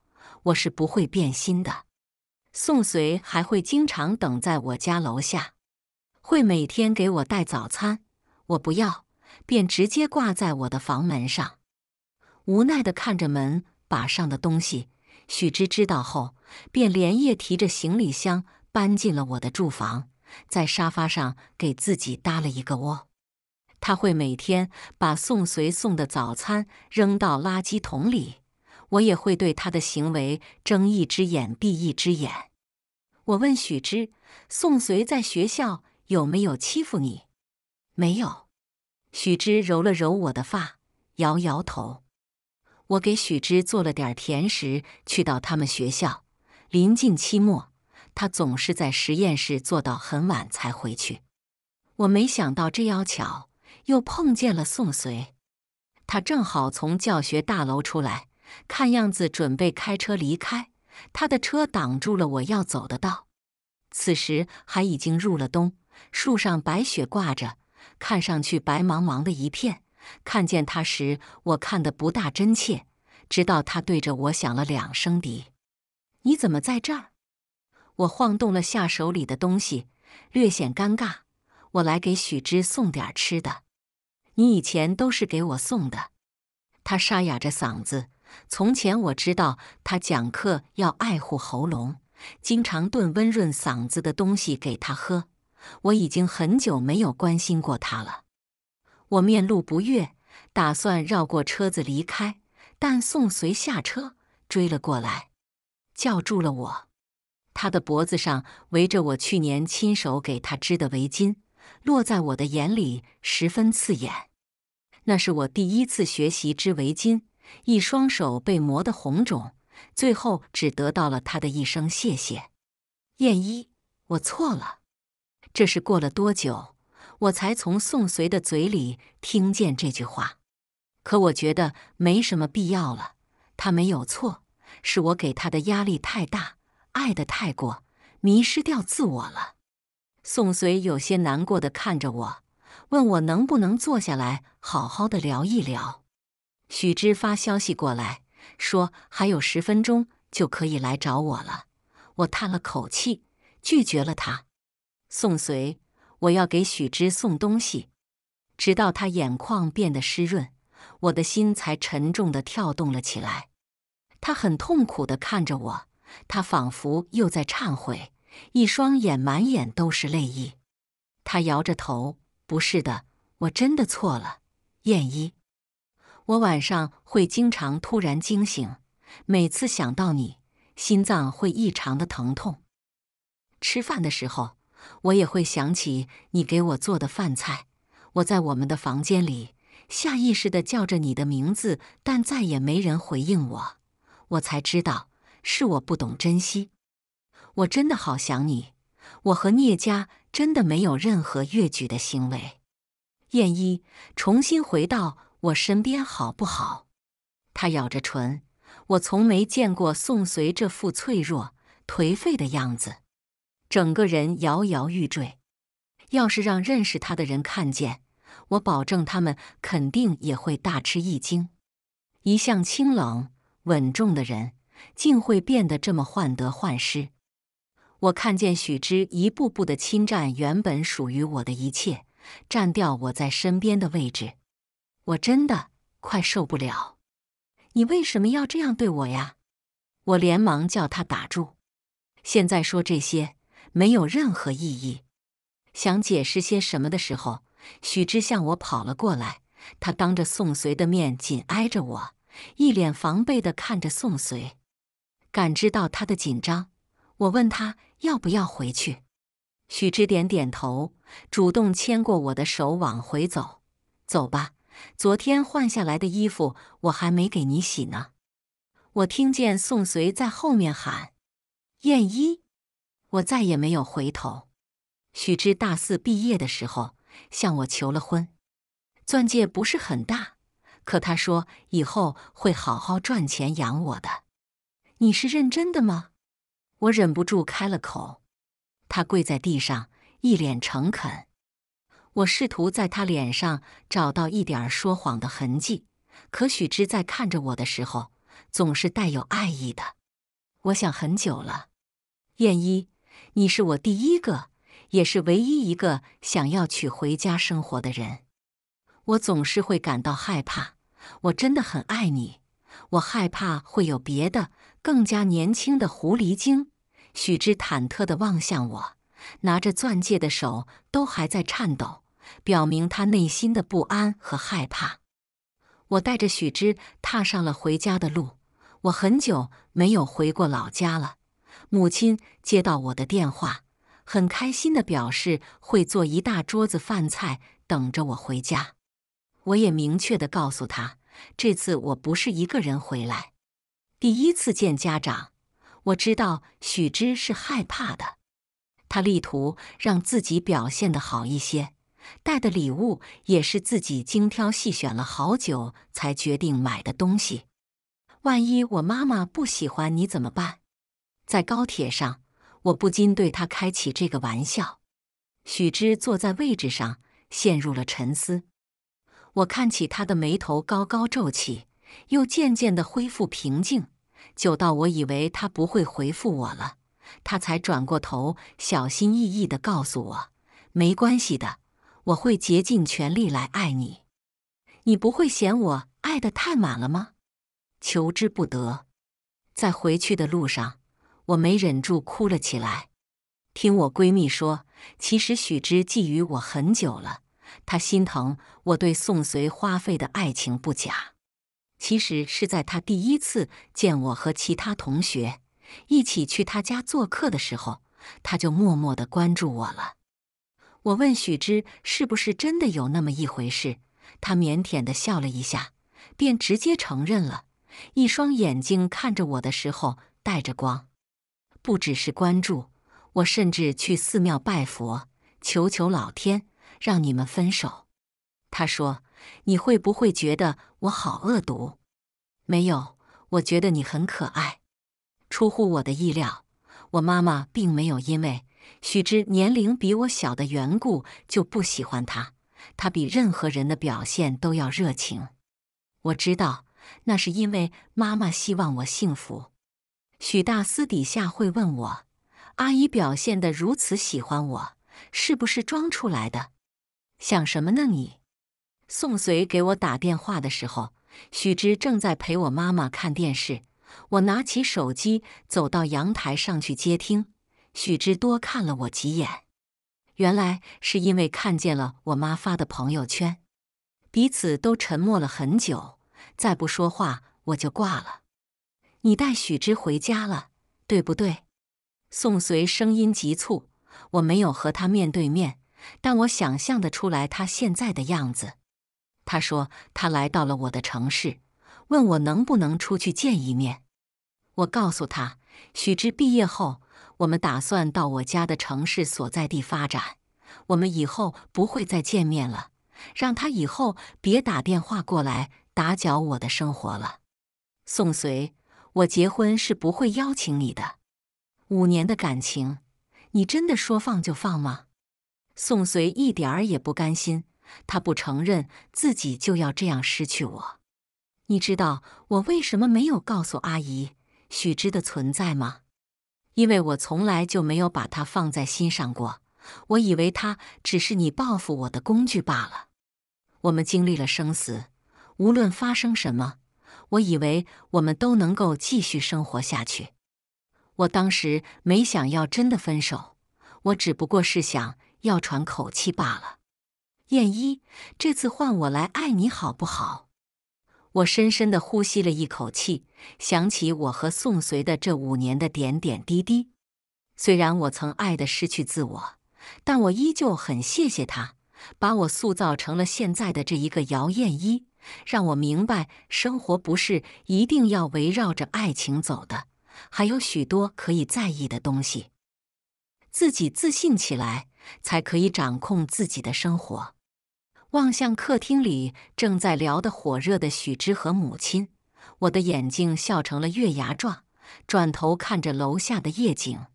我是不会变心的。宋随还会经常等在我家楼下。会每天给我带早餐，我不要，便直接挂在我的房门上。无奈的看着门把上的东西，许之知道后，便连夜提着行李箱搬进了我的住房，在沙发上给自己搭了一个窝。他会每天把送随送的早餐扔到垃圾桶里，我也会对他的行为睁一只眼闭一只眼。我问许之，宋随在学校。有没有欺负你？没有。许之揉了揉我的发，摇摇头。我给许之做了点儿甜食，去到他们学校。临近期末，他总是在实验室做到很晚才回去。我没想到这要巧，又碰见了宋随。他正好从教学大楼出来，看样子准备开车离开。他的车挡住了我要走的道。此时还已经入了冬。树上白雪挂着，看上去白茫茫的一片。看见他时，我看得不大真切。直到他对着我响了两声笛，“你怎么在这儿？”我晃动了下手里的东西，略显尴尬。我来给许之送点吃的。你以前都是给我送的。他沙哑着嗓子。从前我知道他讲课要爱护喉咙，经常炖温润嗓子的东西给他喝。我已经很久没有关心过他了。我面露不悦，打算绕过车子离开，但宋随下车追了过来，叫住了我。他的脖子上围着我去年亲手给他织的围巾，落在我的眼里十分刺眼。那是我第一次学习织围巾，一双手被磨得红肿，最后只得到了他的一声谢谢。燕一，我错了。这是过了多久，我才从宋随的嘴里听见这句话。可我觉得没什么必要了，他没有错，是我给他的压力太大，爱的太过，迷失掉自我了。宋随有些难过的看着我，问我能不能坐下来好好的聊一聊。许之发消息过来，说还有十分钟就可以来找我了。我叹了口气，拒绝了他。宋随，我要给许之送东西，直到他眼眶变得湿润，我的心才沉重地跳动了起来。他很痛苦地看着我，他仿佛又在忏悔，一双眼满眼都是泪意。他摇着头：“不是的，我真的错了。”燕一，我晚上会经常突然惊醒，每次想到你，心脏会异常的疼痛。吃饭的时候。我也会想起你给我做的饭菜，我在我们的房间里下意识地叫着你的名字，但再也没人回应我。我才知道是我不懂珍惜。我真的好想你。我和聂家真的没有任何越矩的行为。燕一，重新回到我身边好不好？他咬着唇，我从没见过宋随这副脆弱颓废的样子。整个人摇摇欲坠。要是让认识他的人看见，我保证他们肯定也会大吃一惊。一向清冷稳重的人，竟会变得这么患得患失。我看见许之一步步的侵占原本属于我的一切，占掉我在身边的位置。我真的快受不了！你为什么要这样对我呀？我连忙叫他打住。现在说这些。没有任何意义。想解释些什么的时候，许之向我跑了过来。他当着宋随的面，紧挨着我，一脸防备的看着宋随。感知到他的紧张，我问他要不要回去。许之点点头，主动牵过我的手往回走。走吧，昨天换下来的衣服我还没给你洗呢。我听见宋随在后面喊：“燕一。”我再也没有回头。许之大四毕业的时候向我求了婚，钻戒不是很大，可他说以后会好好赚钱养我的。你是认真的吗？我忍不住开了口。他跪在地上，一脸诚恳。我试图在他脸上找到一点说谎的痕迹，可许之在看着我的时候总是带有爱意的。我想很久了，燕一。你是我第一个，也是唯一一个想要娶回家生活的人。我总是会感到害怕。我真的很爱你。我害怕会有别的、更加年轻的狐狸精。许之忐忑地望向我，拿着钻戒的手都还在颤抖，表明他内心的不安和害怕。我带着许之踏上了回家的路。我很久没有回过老家了。母亲接到我的电话，很开心的表示会做一大桌子饭菜等着我回家。我也明确的告诉他，这次我不是一个人回来。第一次见家长，我知道许之是害怕的。他力图让自己表现的好一些，带的礼物也是自己精挑细选了好久才决定买的东西。万一我妈妈不喜欢你怎么办？在高铁上，我不禁对他开起这个玩笑。许之坐在位置上陷入了沉思，我看起他的眉头高高皱起，又渐渐的恢复平静。久到我以为他不会回复我了，他才转过头，小心翼翼的告诉我：“没关系的，我会竭尽全力来爱你。你不会嫌我爱的太满了吗？”求之不得，在回去的路上。我没忍住哭了起来。听我闺蜜说，其实许之觊觎我很久了。他心疼我对宋随花费的爱情不假，其实是在他第一次见我和其他同学一起去他家做客的时候，他就默默的关注我了。我问许之是不是真的有那么一回事，他腼腆的笑了一下，便直接承认了。一双眼睛看着我的时候带着光。不只是关注我，甚至去寺庙拜佛，求求老天让你们分手。他说：“你会不会觉得我好恶毒？”没有，我觉得你很可爱。出乎我的意料，我妈妈并没有因为许之年龄比我小的缘故就不喜欢他。他比任何人的表现都要热情。我知道，那是因为妈妈希望我幸福。许大私底下会问我：“阿姨表现得如此喜欢我，是不是装出来的？想什么呢？”你宋随给我打电话的时候，许之正在陪我妈妈看电视。我拿起手机，走到阳台上去接听。许之多看了我几眼，原来是因为看见了我妈发的朋友圈。彼此都沉默了很久，再不说话我就挂了。你带许之回家了，对不对？宋随声音急促。我没有和他面对面，但我想象得出来他现在的样子。他说他来到了我的城市，问我能不能出去见一面。我告诉他，许之毕业后，我们打算到我家的城市所在地发展，我们以后不会再见面了，让他以后别打电话过来打搅我的生活了。宋随。我结婚是不会邀请你的。五年的感情，你真的说放就放吗？宋随一点儿也不甘心，他不承认自己就要这样失去我。你知道我为什么没有告诉阿姨许之的存在吗？因为我从来就没有把他放在心上过，我以为他只是你报复我的工具罢了。我们经历了生死，无论发生什么。我以为我们都能够继续生活下去。我当时没想要真的分手，我只不过是想要喘口气罢了。燕一，这次换我来爱你，好不好？我深深的呼吸了一口气，想起我和宋随的这五年的点点滴滴。虽然我曾爱的失去自我，但我依旧很谢谢他，把我塑造成了现在的这一个姚燕一。让我明白，生活不是一定要围绕着爱情走的，还有许多可以在意的东西。自己自信起来，才可以掌控自己的生活。望向客厅里正在聊得火热的许知和母亲，我的眼睛笑成了月牙状。转头看着楼下的夜景，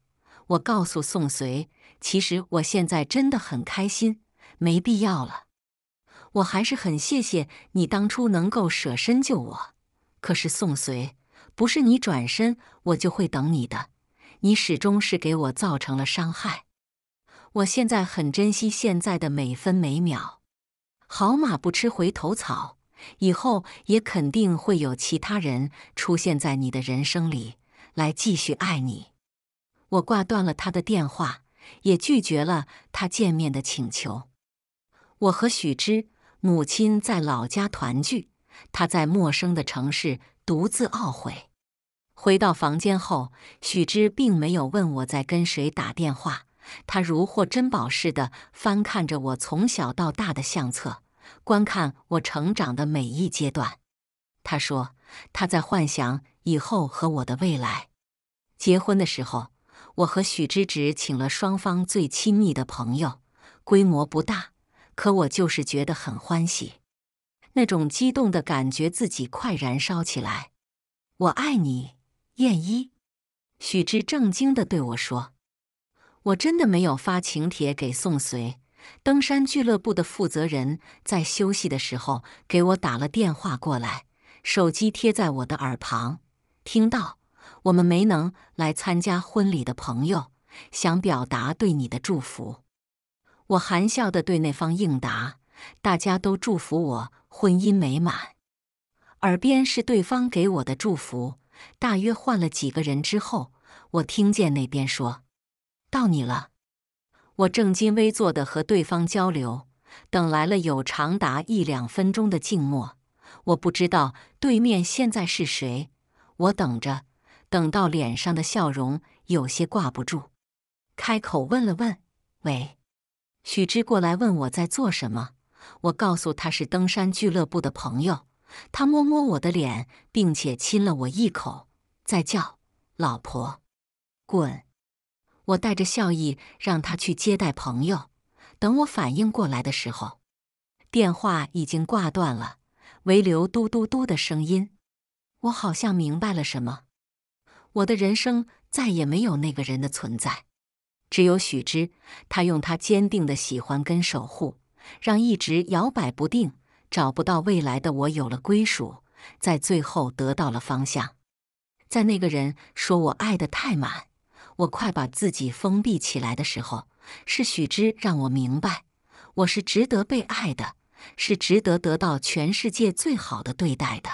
我告诉宋随：“其实我现在真的很开心，没必要了。”我还是很谢谢你当初能够舍身救我，可是宋随，不是你转身我就会等你的，你始终是给我造成了伤害。我现在很珍惜现在的每分每秒，好马不吃回头草，以后也肯定会有其他人出现在你的人生里来继续爱你。我挂断了他的电话，也拒绝了他见面的请求。我和许之。母亲在老家团聚，他在陌生的城市独自懊悔。回到房间后，许之并没有问我在跟谁打电话，他如获珍宝似的翻看着我从小到大的相册，观看我成长的每一阶段。他说他在幻想以后和我的未来。结婚的时候，我和许之只请了双方最亲密的朋友，规模不大。可我就是觉得很欢喜，那种激动的感觉，自己快燃烧起来。我爱你，燕一。许之正经的对我说：“我真的没有发请帖给宋随。登山俱乐部的负责人在休息的时候给我打了电话过来，手机贴在我的耳旁，听到我们没能来参加婚礼的朋友，想表达对你的祝福。”我含笑地对那方应答，大家都祝福我婚姻美满。耳边是对方给我的祝福，大约换了几个人之后，我听见那边说到你了。我正襟危坐地和对方交流，等来了有长达一两分钟的静默。我不知道对面现在是谁，我等着，等到脸上的笑容有些挂不住，开口问了问：“喂。”许之过来问我在做什么，我告诉他是登山俱乐部的朋友。他摸摸我的脸，并且亲了我一口，再叫“老婆滚”。我带着笑意让他去接待朋友。等我反应过来的时候，电话已经挂断了，唯留嘟嘟嘟的声音。我好像明白了什么，我的人生再也没有那个人的存在。只有许之，他用他坚定的喜欢跟守护，让一直摇摆不定、找不到未来的我有了归属，在最后得到了方向。在那个人说我爱得太满，我快把自己封闭起来的时候，是许之让我明白，我是值得被爱的，是值得得到全世界最好的对待的。